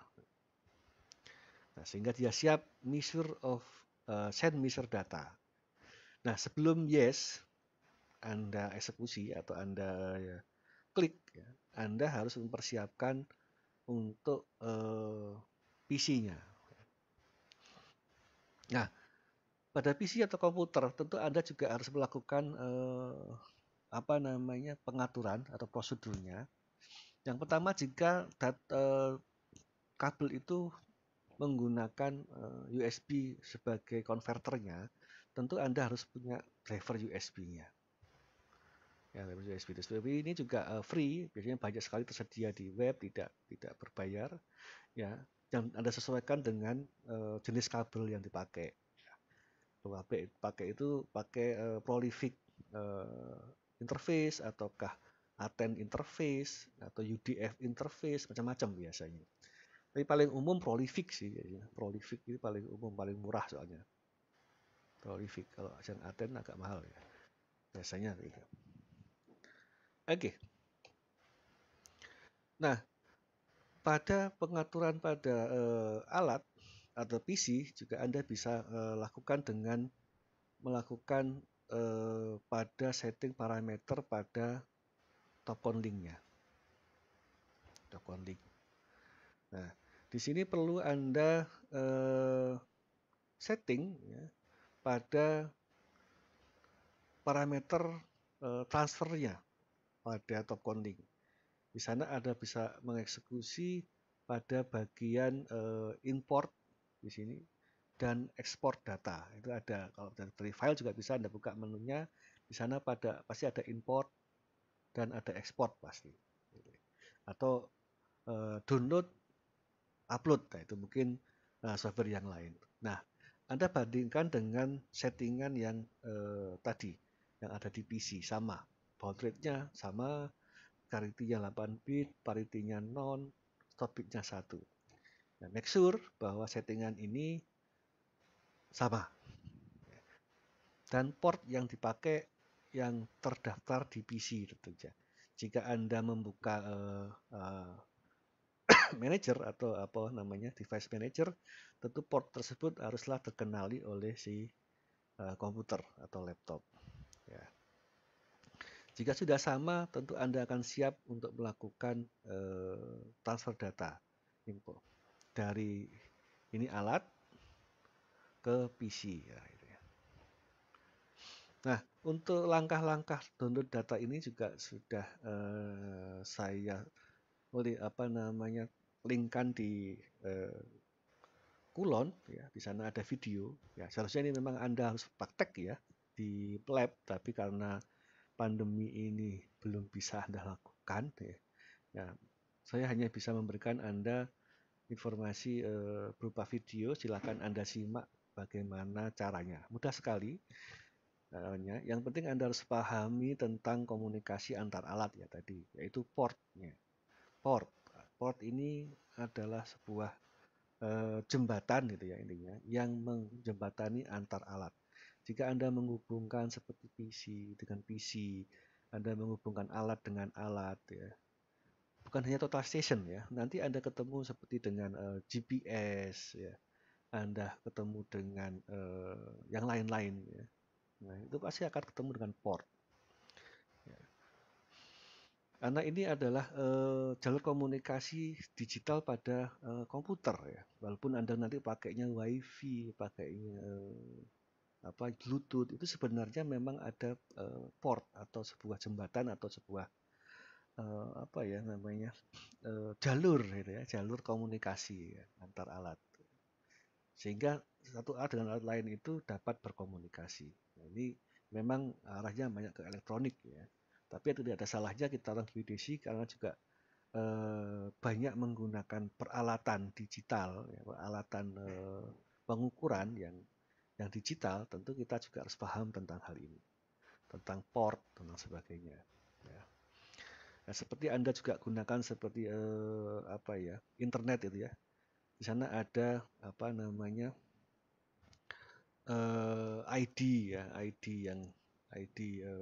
S1: Nah, sehingga dia siap measure of uh, send measure data. Nah, sebelum yes Anda eksekusi atau Anda ya, klik, ya, Anda harus mempersiapkan untuk uh, eh, PC-nya. Nah, pada PC atau komputer tentu Anda juga harus melakukan uh, apa namanya pengaturan atau prosedurnya. Yang pertama jika data kabel itu menggunakan eh, USB sebagai konverternya, tentu Anda harus punya driver USB-nya. Ya, driver USB. USB ini juga eh, free, biasanya banyak sekali tersedia di web, tidak tidak berbayar. Ya, dan Anda sesuaikan dengan eh, jenis kabel yang dipakai. Pakai, pakai itu pakai uh, prolific uh, interface ataukah Aten interface atau UDF interface macam-macam biasanya. Tapi paling umum prolifik sih kayaknya. Prolifik ini paling umum, paling murah soalnya. Prolifik. Kalau Asian Aten agak mahal ya. Biasanya gitu. Oke. Okay. Nah, pada pengaturan pada uh, alat atau PC juga Anda bisa uh, lakukan dengan melakukan uh, pada setting parameter pada token linknya. Token link. Nah, di sini perlu Anda eh, setting ya, pada parameter eh, transfernya pada top counting. Di sana Anda bisa mengeksekusi pada bagian eh, import di sini dan export data. Itu ada kalau dari file juga bisa Anda buka menunya. Di sana pada pasti ada import dan ada export pasti. Atau eh, download upload. Nah, itu mungkin uh, software yang lain. Nah, Anda bandingkan dengan settingan yang uh, tadi yang ada di PC sama. Baud rate-nya sama, karitinya 8 bit, paritinya non, stop bitnya 1. Nah, make sure bahwa settingan ini sama. Dan port yang dipakai yang terdaftar di PC tentunya. Jika Anda membuka uh, uh, manager atau apa namanya device manager, tentu port tersebut haruslah terkenali oleh si uh, komputer atau laptop. Ya. Jika sudah sama, tentu Anda akan siap untuk melakukan uh, transfer data info dari ini alat ke PC. Ya, gitu ya, Nah, untuk langkah-langkah download data ini juga sudah uh, saya oleh apa namanya linkkan di eh, Kulon ya di sana ada video ya seharusnya ini memang Anda harus praktek ya di lab tapi karena pandemi ini belum bisa Anda lakukan ya, ya saya hanya bisa memberikan Anda informasi eh, berupa video silakan Anda simak bagaimana caranya mudah sekali caranya. Yang penting Anda harus pahami tentang komunikasi antar alat ya tadi, yaitu portnya. Port port ini adalah sebuah e, jembatan gitu ya intinya yang menjembatani antar alat. Jika Anda menghubungkan seperti PC dengan PC, Anda menghubungkan alat dengan alat ya. Bukan hanya total station ya, nanti Anda ketemu seperti dengan e, eh, GPS ya. Anda ketemu dengan e, yang lain-lain ya. Nah, itu pasti akan ketemu dengan port karena ini adalah uh, jalur komunikasi digital pada uh, komputer ya walaupun anda nanti pakainya wifi pakainya uh, apa bluetooth itu sebenarnya memang ada uh, port atau sebuah jembatan atau sebuah uh, apa ya namanya uh, jalur gitu ya jalur komunikasi ya, antar alat sehingga satu alat dengan alat lain itu dapat berkomunikasi nah, ini memang arahnya banyak ke elektronik ya tapi tidak ada salahnya kita orang geodesi karena juga e, banyak menggunakan peralatan digital, ya, peralatan e, pengukuran yang yang digital. Tentu kita juga harus paham tentang hal ini, tentang port dan sebagainya. Ya. Nah, seperti anda juga gunakan seperti e, apa ya internet itu ya. Di sana ada apa namanya e, ID ya, ID yang ID e,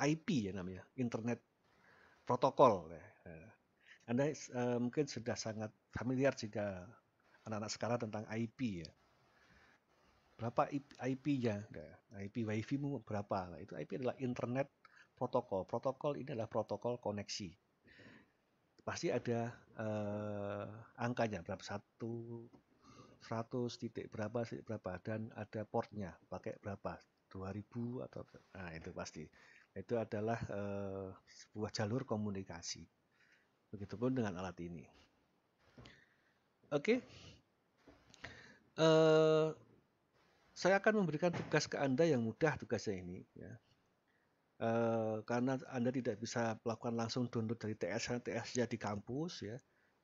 S1: IP ya namanya, Internet Protokol. Ya. Anda uh, mungkin sudah sangat familiar jika anak-anak sekarang tentang IP ya. Berapa ip ya nah, IP WiFi mu berapa? Nah, itu IP adalah Internet Protokol. Protokol ini adalah protokol koneksi. Pasti ada uh, angkanya berapa satu 100 titik berapa titik berapa dan ada portnya pakai berapa 2000 atau nah itu pasti itu adalah eh, sebuah jalur komunikasi. Begitupun dengan alat ini. Oke. Okay. Eh, saya akan memberikan tugas ke Anda yang mudah tugasnya ini ya. E, karena Anda tidak bisa melakukan langsung download dari TS, TS jadi di kampus ya.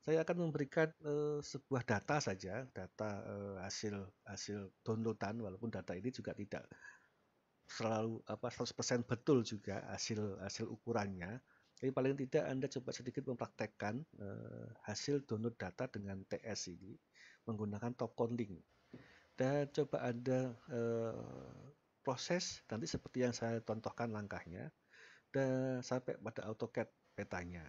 S1: Saya akan memberikan e, sebuah data saja, data e, hasil hasil downloadan walaupun data ini juga tidak selalu apa 100% betul juga hasil hasil ukurannya. Tapi paling tidak Anda coba sedikit mempraktekkan eh, hasil download data dengan TS ini menggunakan top counting. Dan coba Anda eh, proses nanti seperti yang saya contohkan langkahnya dan sampai pada AutoCAD petanya.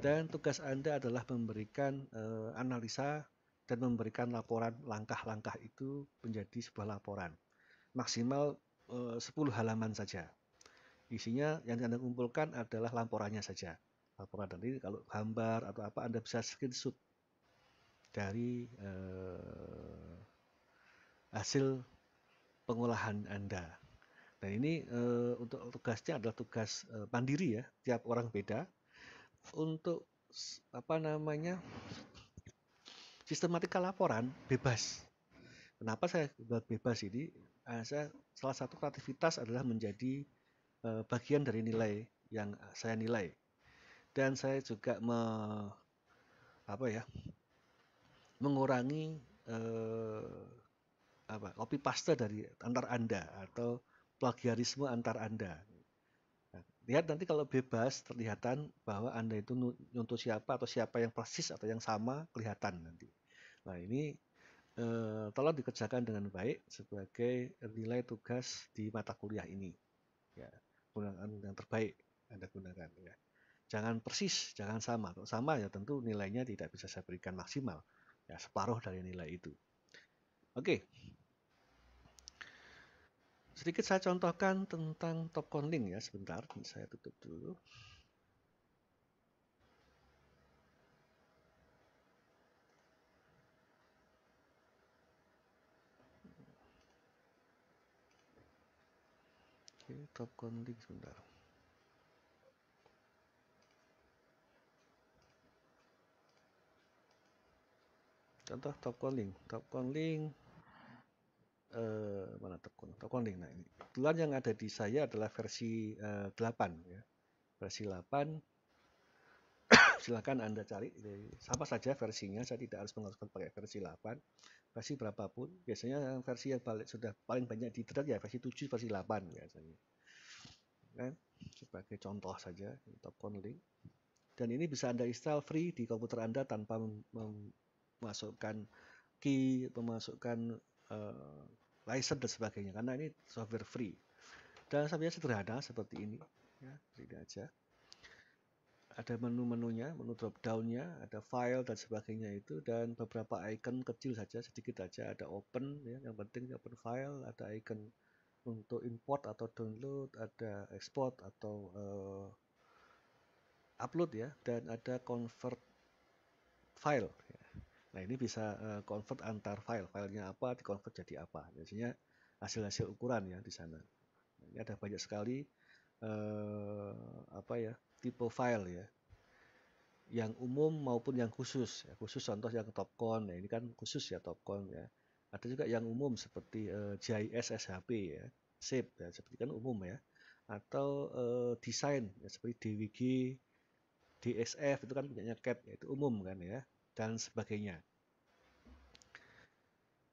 S1: Dan tugas Anda adalah memberikan eh, analisa dan memberikan laporan langkah-langkah itu menjadi sebuah laporan. Maksimal 10 eh, halaman saja. Isinya yang Anda kumpulkan adalah laporannya saja. Laporan nanti kalau gambar atau apa Anda bisa screenshot dari eh, hasil pengolahan Anda. Dan ini eh, untuk tugasnya adalah tugas eh, mandiri ya, tiap orang beda. Untuk apa namanya? sistematika laporan bebas Kenapa saya buat bebas ini? Eh, saya salah satu kreativitas adalah menjadi eh, bagian dari nilai yang saya nilai. Dan saya juga me, apa ya? mengurangi eh, apa? copy paste dari antar Anda atau plagiarisme antar Anda. Nah, lihat nanti kalau bebas terlihatan bahwa Anda itu nyontoh siapa atau siapa yang persis atau yang sama kelihatan nanti. Nah, ini eh, tolong dikerjakan dengan baik sebagai nilai tugas di mata kuliah ini. Ya, gunakan yang terbaik Anda gunakan. Ya. Jangan persis, jangan sama. Kalau sama ya tentu nilainya tidak bisa saya berikan maksimal. Ya, separuh dari nilai itu. Oke. Sedikit saya contohkan tentang top link ya sebentar, saya tutup dulu. top config sebentar contoh top calling top calling eh, mana top calling top calling nah ini kebetulan yang ada di saya adalah versi eh, 8 ya versi 8 silahkan anda cari sama saja versinya saya tidak harus mengharuskan pakai versi 8 versi berapapun biasanya versi yang paling, sudah paling banyak di ya versi 7 versi 8 biasanya kan? Sebagai contoh saja, topcon link. Dan ini bisa Anda install free di komputer Anda tanpa memasukkan key, memasukkan uh, license dan sebagainya, karena ini software free. Dan sampai sederhana seperti ini, ya, ini aja ada menu-menunya, menu drop downnya, ada file dan sebagainya itu dan beberapa icon kecil saja, sedikit aja. ada open ya, yang penting open file, ada icon untuk import atau download, ada export atau uh, upload ya, dan ada convert file. Nah ini bisa uh, convert antar file, filenya apa di convert jadi apa. Biasanya hasil-hasil ukuran ya di sana. Nah, ini ada banyak sekali uh, apa ya tipe file ya yang umum maupun yang khusus ya, khusus contoh yang topcon ya ini kan khusus ya topcon ya ada juga yang umum seperti uh, eh, SHP ya, SIP ya, seperti kan umum ya. Atau uh, desain ya, seperti DWG, DSF itu kan punya CAD ya, itu umum kan ya dan sebagainya.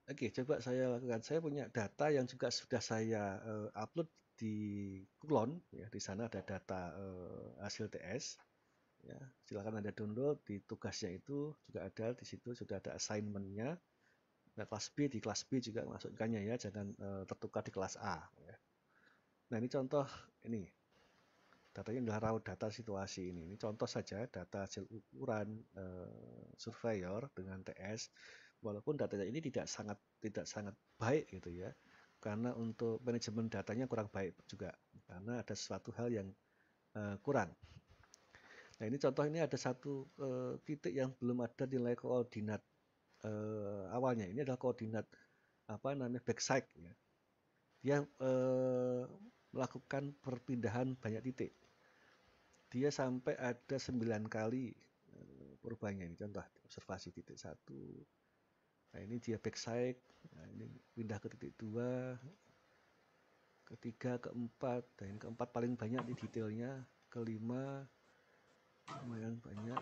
S1: Oke, coba saya lakukan. Saya punya data yang juga sudah saya uh, upload di Kulon ya. Di sana ada data uh, hasil TS ya. Silakan Anda download di tugasnya itu juga ada di situ sudah ada assignmentnya Nah, kelas B di kelas B juga masukkannya ya, jangan e, tertukar di kelas A. Ya. Nah, ini contoh ini. Datanya adalah raw data situasi ini. Ini contoh saja data hasil ukuran e, surveyor dengan TS. Walaupun datanya ini tidak sangat tidak sangat baik gitu ya. Karena untuk manajemen datanya kurang baik juga. Karena ada sesuatu hal yang e, kurang. Nah, ini contoh ini ada satu e, titik yang belum ada nilai koordinat eh, awalnya ini adalah koordinat apa namanya backside ya. Dia eh, melakukan perpindahan banyak titik. Dia sampai ada 9 kali eh, perubahannya ini contoh observasi titik satu. Nah, ini dia backside, nah, ini pindah ke titik dua, ketiga, keempat, dan nah, yang keempat paling banyak di detailnya, kelima lumayan banyak,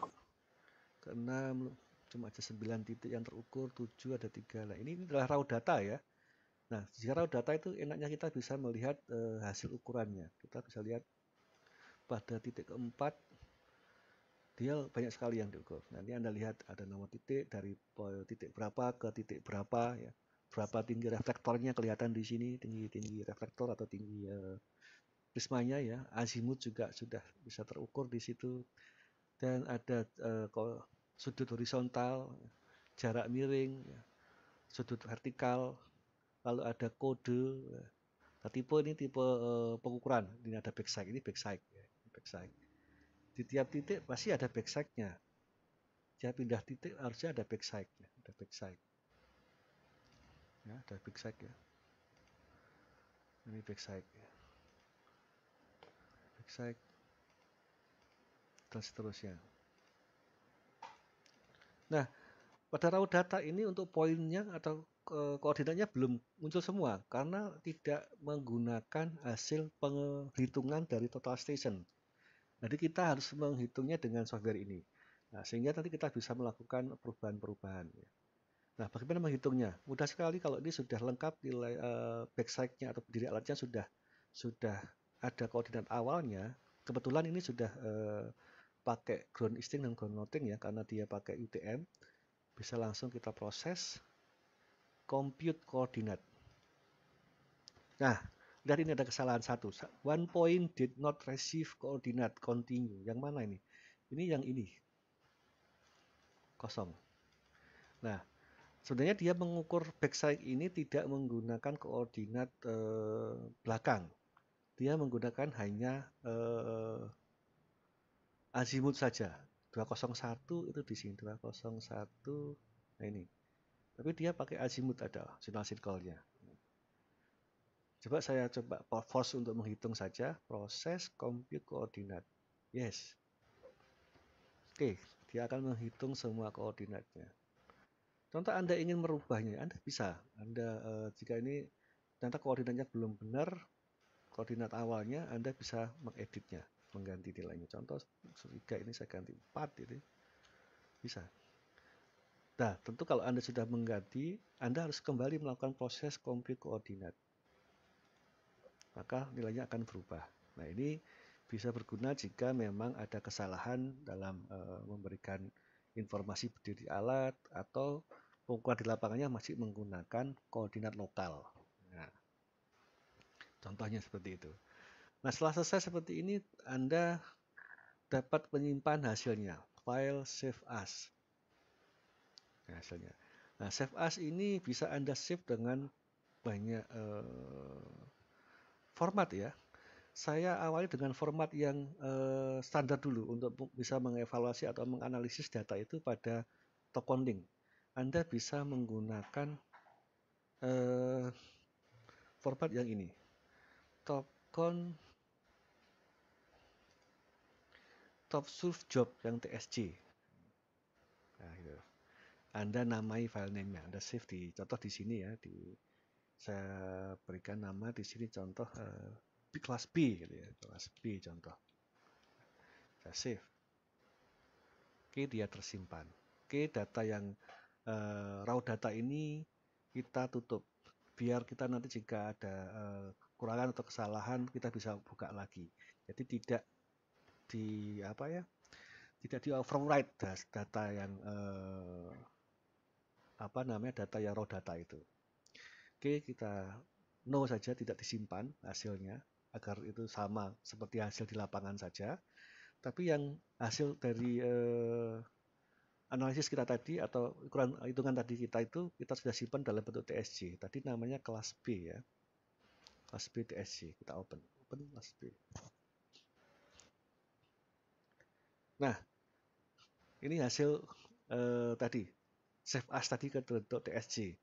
S1: keenam cuma ada 9 titik yang terukur, 7 ada 3. Nah, ini adalah raw data ya. Nah, jika raw data itu enaknya kita bisa melihat e, hasil ukurannya. Kita bisa lihat pada titik keempat dia banyak sekali yang diukur. Nanti Anda lihat ada nomor titik dari titik berapa ke titik berapa ya. Berapa tinggi reflektornya kelihatan di sini, tinggi-tinggi reflektor atau tinggi eh, prismanya ya. Azimut juga sudah bisa terukur di situ. Dan ada eh, sudut horizontal, jarak miring, sudut vertikal, lalu ada kode. Nah, tipe ini tipe eh, pengukuran. Ini ada backside, ini backside, ya. backside. Di tiap titik pasti ada backside-nya. Jika pindah titik harusnya ada backside-nya, ada backside. Ya, ada backside ya. Ini backside. Ya. Backside dan seterusnya. Nah, pada raw data ini untuk poinnya atau e, koordinatnya belum muncul semua karena tidak menggunakan hasil penghitungan dari total station. Jadi kita harus menghitungnya dengan software ini. Nah, sehingga nanti kita bisa melakukan perubahan-perubahan. Ya. Nah, bagaimana menghitungnya? Mudah sekali kalau ini sudah lengkap nilai e, backside-nya atau pendiri alatnya sudah sudah ada koordinat awalnya. Kebetulan ini sudah e, pakai ground listing dan ground noting ya karena dia pakai UTM bisa langsung kita proses compute koordinat nah dari ini ada kesalahan satu one point did not receive koordinat continue yang mana ini ini yang ini kosong nah sebenarnya dia mengukur backside ini tidak menggunakan koordinat eh, belakang dia menggunakan hanya eh, azimut saja 201 itu di sini 201 nah ini tapi dia pakai azimut ada sinyal sinkolnya coba saya coba force untuk menghitung saja proses compute koordinat yes oke dia akan menghitung semua koordinatnya contoh anda ingin merubahnya anda bisa anda eh, jika ini ternyata koordinatnya belum benar koordinat awalnya anda bisa mengeditnya mengganti nilainya contoh 3 ini saya ganti 4 gitu bisa nah tentu kalau anda sudah mengganti anda harus kembali melakukan proses compute koordinat maka nilainya akan berubah nah ini bisa berguna jika memang ada kesalahan dalam e, memberikan informasi berdiri alat atau pengukuran di lapangannya masih menggunakan koordinat lokal. Nah, contohnya seperti itu. Nah, setelah selesai seperti ini, Anda dapat menyimpan hasilnya, file save as. Nah, hasilnya. Nah, save as ini bisa Anda save dengan banyak eh, format ya. Saya awali dengan format yang eh, standar dulu untuk bisa mengevaluasi atau menganalisis data itu pada token link. Anda bisa menggunakan eh, format yang ini. Token top surf job yang TSG. Nah, gitu. Anda namai file name-nya, Anda save di contoh di sini ya, di saya berikan nama di sini contoh uh, eh, B, kelas B gitu ya, kelas B contoh. Saya save. Oke, dia tersimpan. Oke, data yang uh, raw data ini kita tutup biar kita nanti jika ada uh, kekurangan atau kesalahan kita bisa buka lagi. Jadi tidak di apa ya tidak di override data yang eh, apa namanya data yang raw data itu oke kita no saja tidak disimpan hasilnya agar itu sama seperti hasil di lapangan saja tapi yang hasil dari eh, analisis kita tadi atau ukuran hitungan tadi kita itu kita sudah simpan dalam bentuk TSG tadi namanya kelas B ya kelas B TSG kita open open kelas B Nah, ini hasil eh, tadi save as tadi ke bentuk TSG.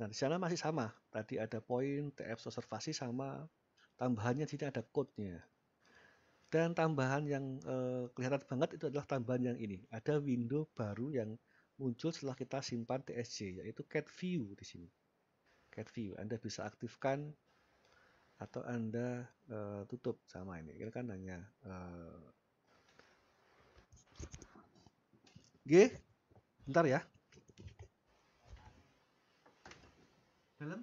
S1: Nah, di sana masih sama. Tadi ada poin, TF observasi sama tambahannya di sini ada code-nya. Dan tambahan yang eh, kelihatan banget itu adalah tambahan yang ini. Ada window baru yang muncul setelah kita simpan TSG yaitu cat view di sini. Cat view, Anda bisa aktifkan atau Anda uh, tutup sama ini. Ini kan hanya eh, G bentar ya dalam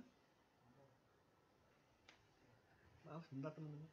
S1: maaf bentar teman-teman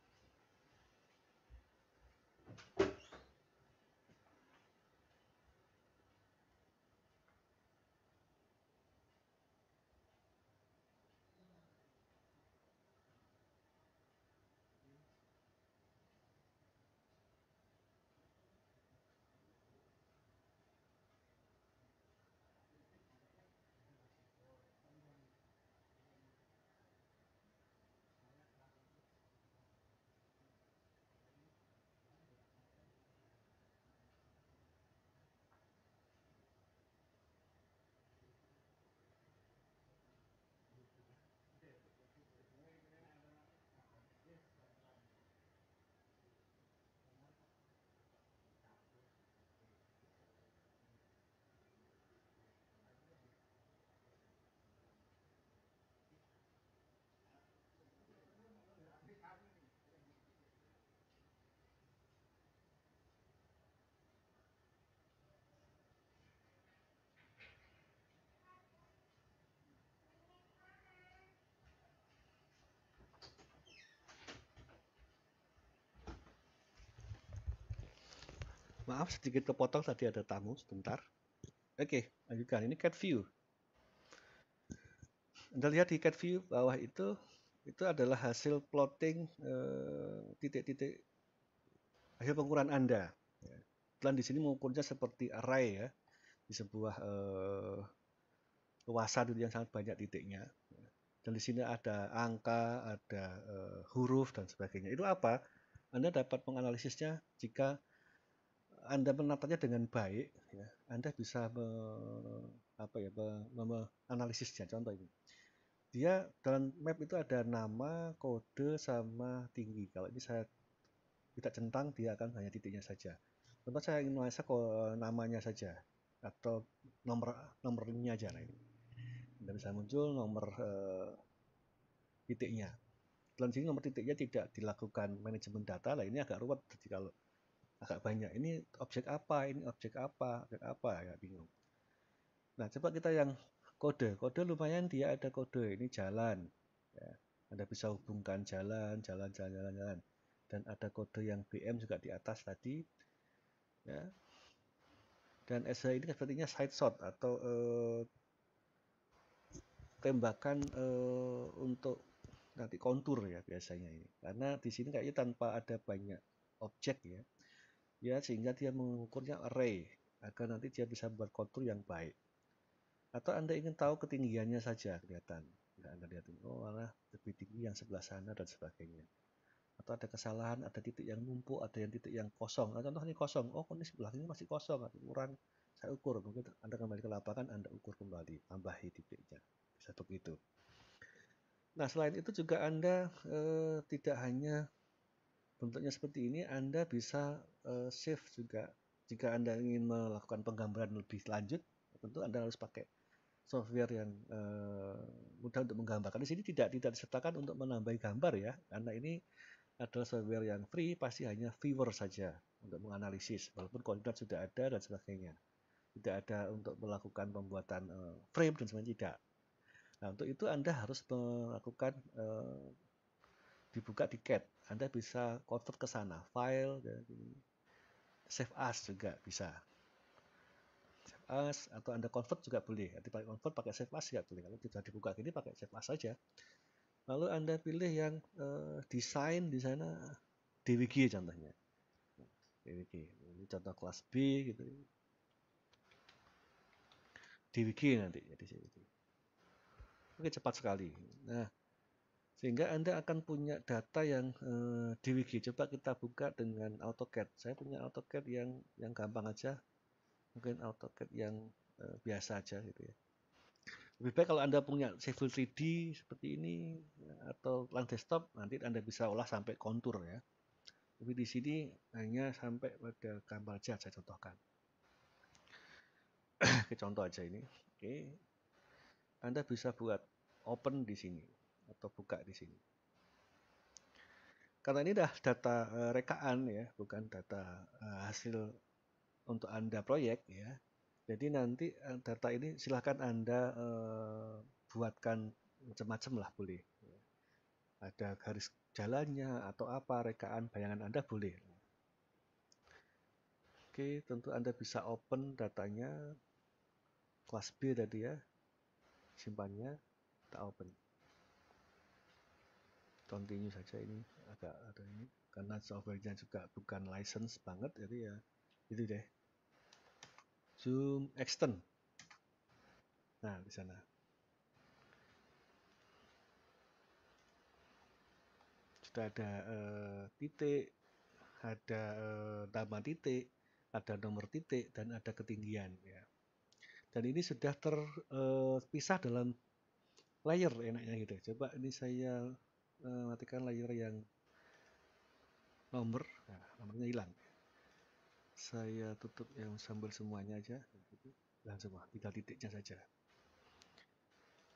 S1: Maaf sedikit kepotong tadi ada tamu sebentar. Oke, lanjutkan. Ini cat view. Anda lihat di cat view bawah itu itu adalah hasil plotting eh, titik-titik eh, hasil pengukuran Anda. Dan di sini mengukurnya seperti array ya, di sebuah eh, luasan itu yang sangat banyak titiknya. Dan di sini ada angka, ada eh, huruf dan sebagainya. Itu apa? Anda dapat menganalisisnya jika anda menatanya dengan baik, ya, Anda bisa me, apa ya, me, me, Contoh ini, dia dalam map itu ada nama, kode, sama tinggi. Kalau ini saya tidak centang, dia akan hanya titiknya saja. Contoh saya ingin analisa namanya saja atau nomor nomor aja. Nah ini, Anda bisa muncul nomor eh, titiknya. Dalam sini nomor titiknya tidak dilakukan manajemen data, lah ini agak ruwet. Jadi kalau agak banyak. Ini objek apa? Ini objek apa? Objek apa? ya bingung. Nah, coba kita yang kode. Kode lumayan dia ada kode. Ini jalan. Ya. Anda bisa hubungkan jalan, jalan, jalan, jalan, jalan. Dan ada kode yang BM juga di atas tadi. Ya. Dan SH ini sepertinya side shot atau eh, tembakan eh, untuk nanti kontur ya biasanya ini. Karena di sini kayaknya tanpa ada banyak objek ya ya sehingga dia mengukurnya array agar nanti dia bisa membuat kontur yang baik atau anda ingin tahu ketinggiannya saja kelihatan tidak anda lihat oh mana lebih tinggi yang sebelah sana dan sebagainya atau ada kesalahan ada titik yang numpuk ada yang titik yang kosong nah, contoh ini kosong oh ini sebelah ini masih kosong atau kurang saya ukur mungkin anda kembali ke lapangan anda ukur kembali tambahi titiknya bisa begitu nah selain itu juga anda eh, tidak hanya bentuknya seperti ini Anda bisa uh, eh, save juga jika Anda ingin melakukan penggambaran lebih lanjut tentu Anda harus pakai software yang uh, mudah untuk menggambarkan di sini tidak tidak disertakan untuk menambah gambar ya karena ini adalah software yang free pasti hanya viewer saja untuk menganalisis walaupun koordinat sudah ada dan sebagainya tidak ada untuk melakukan pembuatan uh, frame dan sebagainya tidak nah untuk itu Anda harus melakukan uh, dibuka di cat anda bisa convert ke sana file save as juga bisa save as atau anda convert juga boleh nanti pakai convert pakai save as juga boleh kalau tidak dibuka gini pakai save as saja lalu anda pilih yang uh, desain di sana DWG contohnya DWG ini contoh kelas B gitu DWG nanti jadi oke cepat sekali nah sehingga Anda akan punya data yang eh, di wiki. Coba kita buka dengan AutoCAD. Saya punya AutoCAD yang yang gampang aja, mungkin AutoCAD yang eh, biasa aja gitu ya. Lebih baik kalau Anda punya Civil 3D seperti ini ya, atau lang desktop, nanti Anda bisa olah sampai kontur ya. Tapi di sini hanya sampai pada gambar aja saya contohkan. Ke contoh aja ini. Oke. Anda bisa buat open di sini atau buka di sini. Karena ini dah data eh, rekaan ya, bukan data eh, hasil untuk Anda proyek ya. Jadi nanti eh, data ini silahkan Anda buatkan macam-macam lah boleh. Ada garis jalannya atau apa rekaan bayangan Anda boleh. Oke, tentu Anda bisa open datanya kelas B tadi ya. Simpannya, kita open continue saja ini agak ada ini karena softwarenya juga bukan license banget jadi ya itu deh zoom extend nah di sana sudah ada uh, titik ada uh, eh, tambah titik ada nomor titik dan ada ketinggian ya dan ini sudah terpisah eh, uh, dalam layer enaknya gitu coba ini saya Eh, matikan layer yang nomor, nah, nomornya hilang. Saya tutup yang sambal semuanya aja, dan semua tinggal titiknya saja.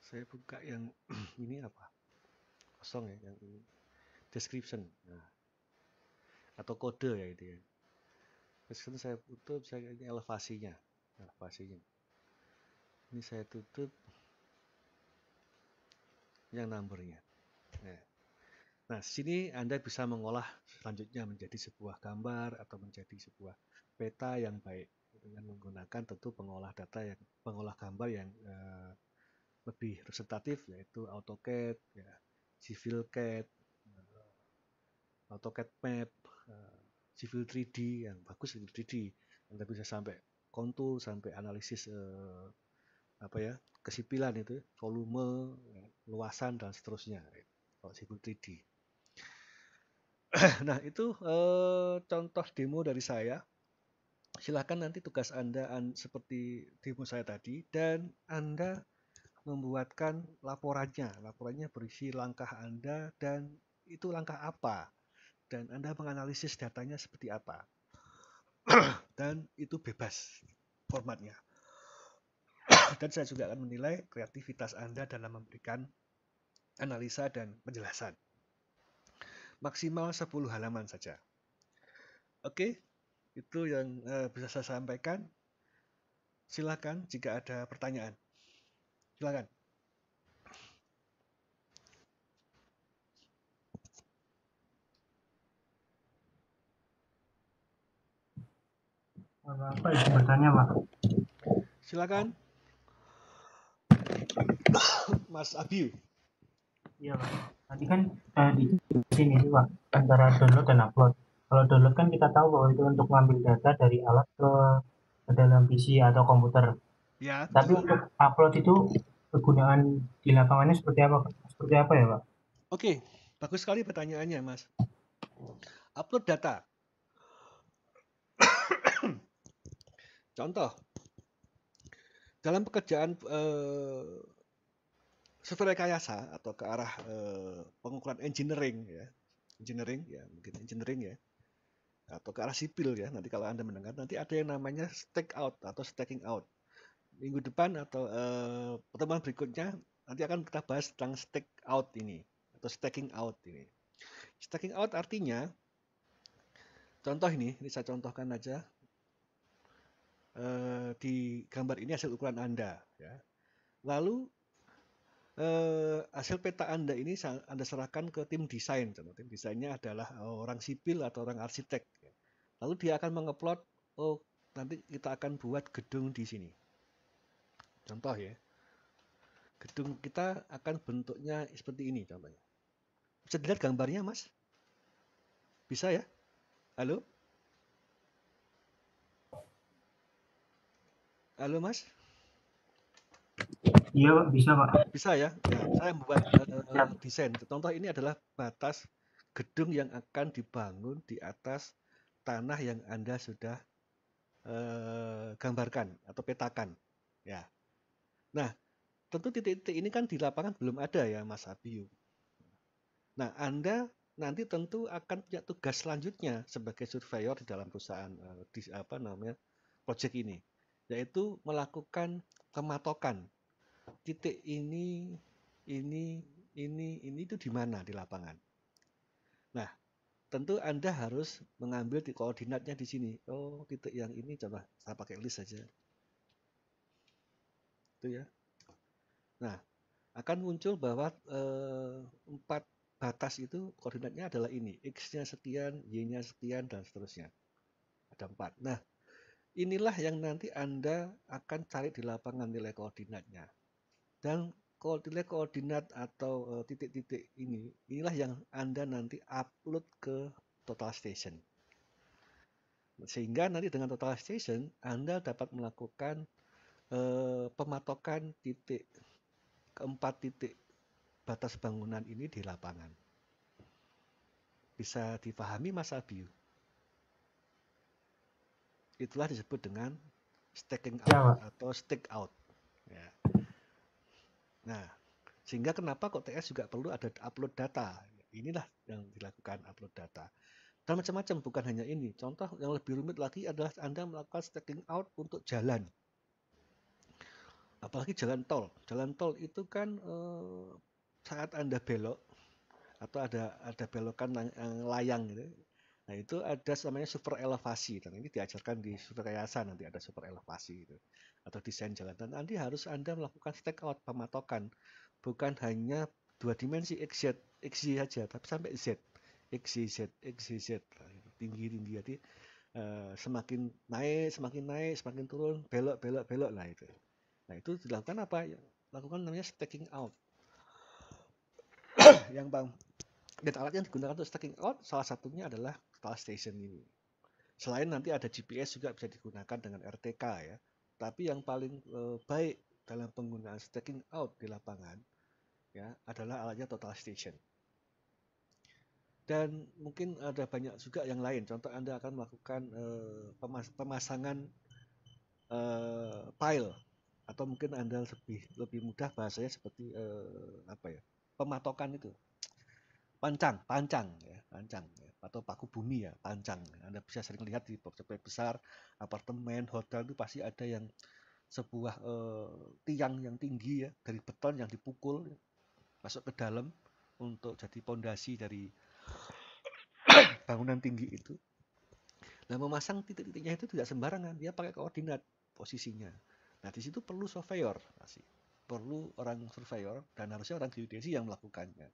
S1: Saya buka yang ini apa? Kosong ya, yang ini description. Nah, atau kode ya itu ya. Description saya tutup, saya ini elevasinya, elevasinya. Ini saya tutup yang numbernya. Nah, sini Anda bisa mengolah selanjutnya menjadi sebuah gambar atau menjadi sebuah peta yang baik dengan menggunakan tentu pengolah data yang pengolah gambar yang eh, lebih representatif yaitu AutoCAD, ya, CivilCAD, eh, AutoCAD Map, eh, Civil 3D yang bagus Civil 3D. Anda bisa sampai kontur sampai analisis eh, apa ya kesipilan itu volume, ya, luasan dan seterusnya kalau Civil 3D. nah itu eh, contoh demo dari saya silahkan nanti tugas anda an, seperti demo saya tadi dan anda membuatkan laporannya laporannya berisi langkah anda dan itu langkah apa dan anda menganalisis datanya seperti apa dan itu bebas formatnya dan saya juga akan menilai kreativitas anda dalam memberikan analisa dan penjelasan maksimal 10 halaman saja. Oke, itu yang eh, bisa saya sampaikan. Silakan jika ada pertanyaan. Silakan. Apa itu bertanya, Pak? Silakan. Mas Abiu. Iya, tadi kan uh, di sini juga antara download dan upload. Kalau download kan kita tahu bahwa itu untuk mengambil data dari alat ke, ke dalam PC atau komputer. Ya. Tapi untuk upload itu kegunaan di lapangannya seperti apa? Seperti apa ya, Pak? Oke, bagus sekali pertanyaannya, Mas. Upload data. Contoh, dalam pekerjaan eh, survei rekayasa atau ke arah e, pengukuran engineering ya engineering ya mungkin engineering ya atau ke arah sipil ya nanti kalau anda mendengar nanti ada yang namanya stake out atau stacking out minggu depan atau e, pertemuan berikutnya nanti akan kita bahas tentang stake out ini atau stacking out ini stacking out artinya contoh ini ini saya contohkan aja e, di gambar ini hasil ukuran anda ya lalu eh, hasil peta Anda ini Anda serahkan ke tim desain. Contoh tim desainnya adalah eh, orang sipil atau orang arsitek. Lalu dia akan mengeplot, oh nanti kita akan buat gedung di sini. Contoh ya, gedung kita akan bentuknya seperti ini contohnya. Bisa dilihat gambarnya mas? Bisa ya? Halo? Halo mas? Iya Pak, bisa Pak. Bisa ya. ya saya membuat uh, desain. Contoh ini adalah batas gedung yang akan dibangun di atas tanah yang Anda sudah uh, gambarkan atau petakan. Ya. Nah, tentu titik-titik ini kan di lapangan belum ada ya Mas Abiu. Nah, Anda nanti tentu akan punya tugas selanjutnya sebagai surveyor di dalam perusahaan uh, di, apa namanya proyek ini, yaitu melakukan pematokan titik ini, ini, ini, ini itu di mana di lapangan. Nah, tentu Anda harus mengambil di koordinatnya di sini. Oh, titik yang ini coba saya pakai list saja. Itu ya. Nah, akan muncul bahwa eh, empat batas itu koordinatnya adalah ini, x-nya sekian, y-nya sekian dan seterusnya. Ada empat. Nah, inilah yang nanti Anda akan cari di lapangan nilai koordinatnya dan koordinat koordinat atau eh, titik-titik uh, ini inilah yang Anda nanti upload ke Total Station. Sehingga nanti dengan Total Station Anda dapat melakukan uh, pematokan titik keempat titik batas bangunan ini di lapangan. Bisa dipahami Mas Abiu? Itulah disebut dengan staking ya, out atau stick out. Ya. Nah, sehingga kenapa kok TS juga perlu ada upload data? Inilah yang dilakukan upload data. Dan macam-macam bukan hanya ini. Contoh yang lebih rumit lagi adalah Anda melakukan staking out untuk jalan. Apalagi jalan tol. Jalan tol itu kan eh, saat Anda belok atau ada ada belokan yang eh, layang gitu Nah itu ada namanya super elevasi dan ini diajarkan di yayasan nanti ada super elevasi itu atau desain jalan dan nanti harus anda melakukan stake out pematokan bukan hanya dua dimensi x z x y saja tapi sampai z x y z x y z nah, tinggi tinggi jadi uh, semakin naik semakin naik semakin turun belok belok belok lah itu. Nah itu dilakukan apa? Lakukan namanya staking out yang bang dan alat yang digunakan untuk staking out salah satunya adalah Star Station ini. Selain nanti ada GPS juga bisa digunakan dengan RTK ya. Tapi yang paling eh, baik dalam penggunaan staking out di lapangan ya adalah alatnya Total Station. Dan mungkin ada banyak juga yang lain. Contoh Anda akan melakukan eh, pemas pemasangan eh, pile atau mungkin Anda lebih lebih mudah bahasanya seperti eh, apa ya? pematokan itu pancang, pancang, ya, pancang, ya, atau paku bumi ya, pancang. Ya. Anda bisa sering lihat di beberapa besar, apartemen, hotel itu pasti ada yang sebuah eh, tiang yang tinggi ya dari beton yang dipukul ya, masuk ke dalam untuk jadi pondasi dari bangunan tinggi itu. Nah memasang titik-titiknya itu tidak sembarangan, dia pakai koordinat posisinya. Nah di situ perlu surveyor, perlu orang surveyor dan harusnya orang geodesi yang melakukannya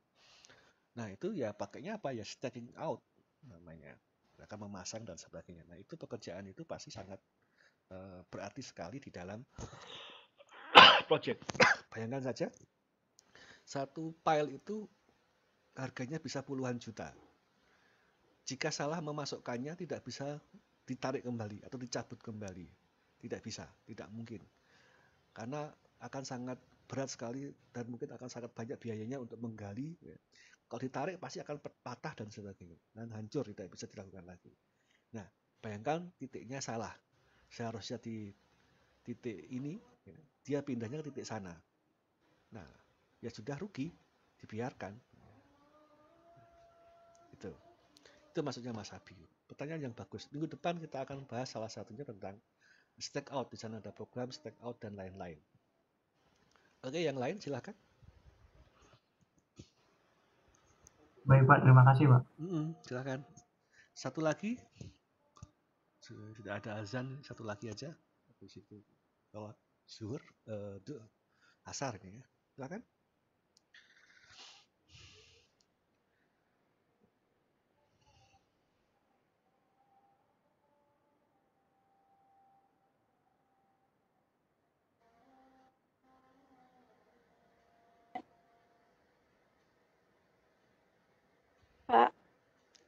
S1: Nah itu ya pakainya apa ya stacking out namanya. Mereka memasang dan sebagainya. Nah itu pekerjaan itu pasti sangat uh, berarti sekali di dalam project. Bayangkan saja satu pile itu harganya bisa puluhan juta. Jika salah memasukkannya tidak bisa ditarik kembali atau dicabut kembali. Tidak bisa, tidak mungkin. Karena akan sangat berat sekali dan mungkin akan sangat banyak biayanya untuk menggali ya. Kalau ditarik pasti akan patah dan sebagainya. Dan hancur, tidak bisa dilakukan lagi. Nah, bayangkan titiknya salah. Seharusnya di titik ini, dia pindahnya ke titik sana. Nah, ya sudah rugi, dibiarkan. Itu. Itu maksudnya Mas Abi. Pertanyaan yang bagus. Minggu depan kita akan bahas salah satunya tentang stack out. Di sana ada program stack out dan lain-lain. Oke, yang lain silahkan. Baik Pak, terima kasih Pak. Mm hmm silakan. Satu lagi. Sudah ada azan, satu lagi aja. Habis itu kalau zuhur, uh, asar ya. Silakan.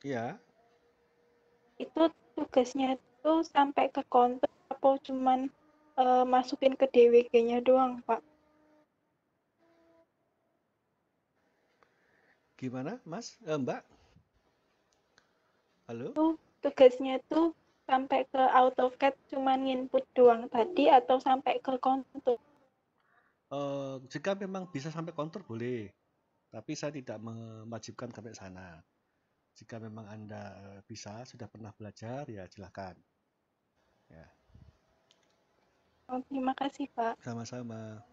S1: Iya. Itu tugasnya itu sampai ke konter atau cuman e, masukin ke DWG-nya doang, Pak? Gimana, Mas? E, Mbak? Halo? Itu tugasnya tuh sampai ke AutoCAD cuman input doang tadi atau sampai ke kontur? E, eh, jika memang bisa sampai kontur boleh, tapi saya tidak mewajibkan sampai sana. Jika memang Anda eh, bisa, sudah pernah belajar, ya silahkan. Ya. Oh, terima kasih, Pak. Sama-sama.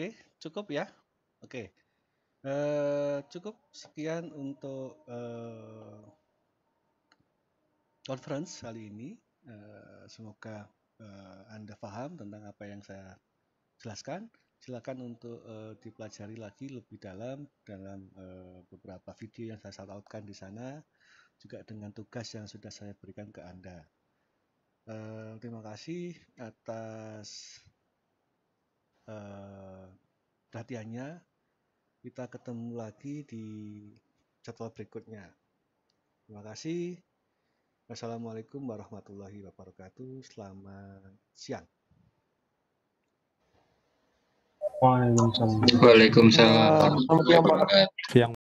S1: Oke, cukup ya. Oke. Uh, cukup sekian untuk uh, conference kali ini. Uh, semoga uh, Anda paham tentang apa yang saya jelaskan. Silakan untuk uh, dipelajari lagi lebih dalam dalam uh, beberapa video yang saya salutkan di sana, juga dengan tugas yang sudah saya berikan ke Anda. Uh, terima kasih atas perhatiannya. Kita ketemu lagi di jadwal berikutnya. Terima kasih. Assalamualaikum warahmatullahi wabarakatuh. Selamat siang. Waalaikumsalam. Waalaikumsalam. Selamat siang.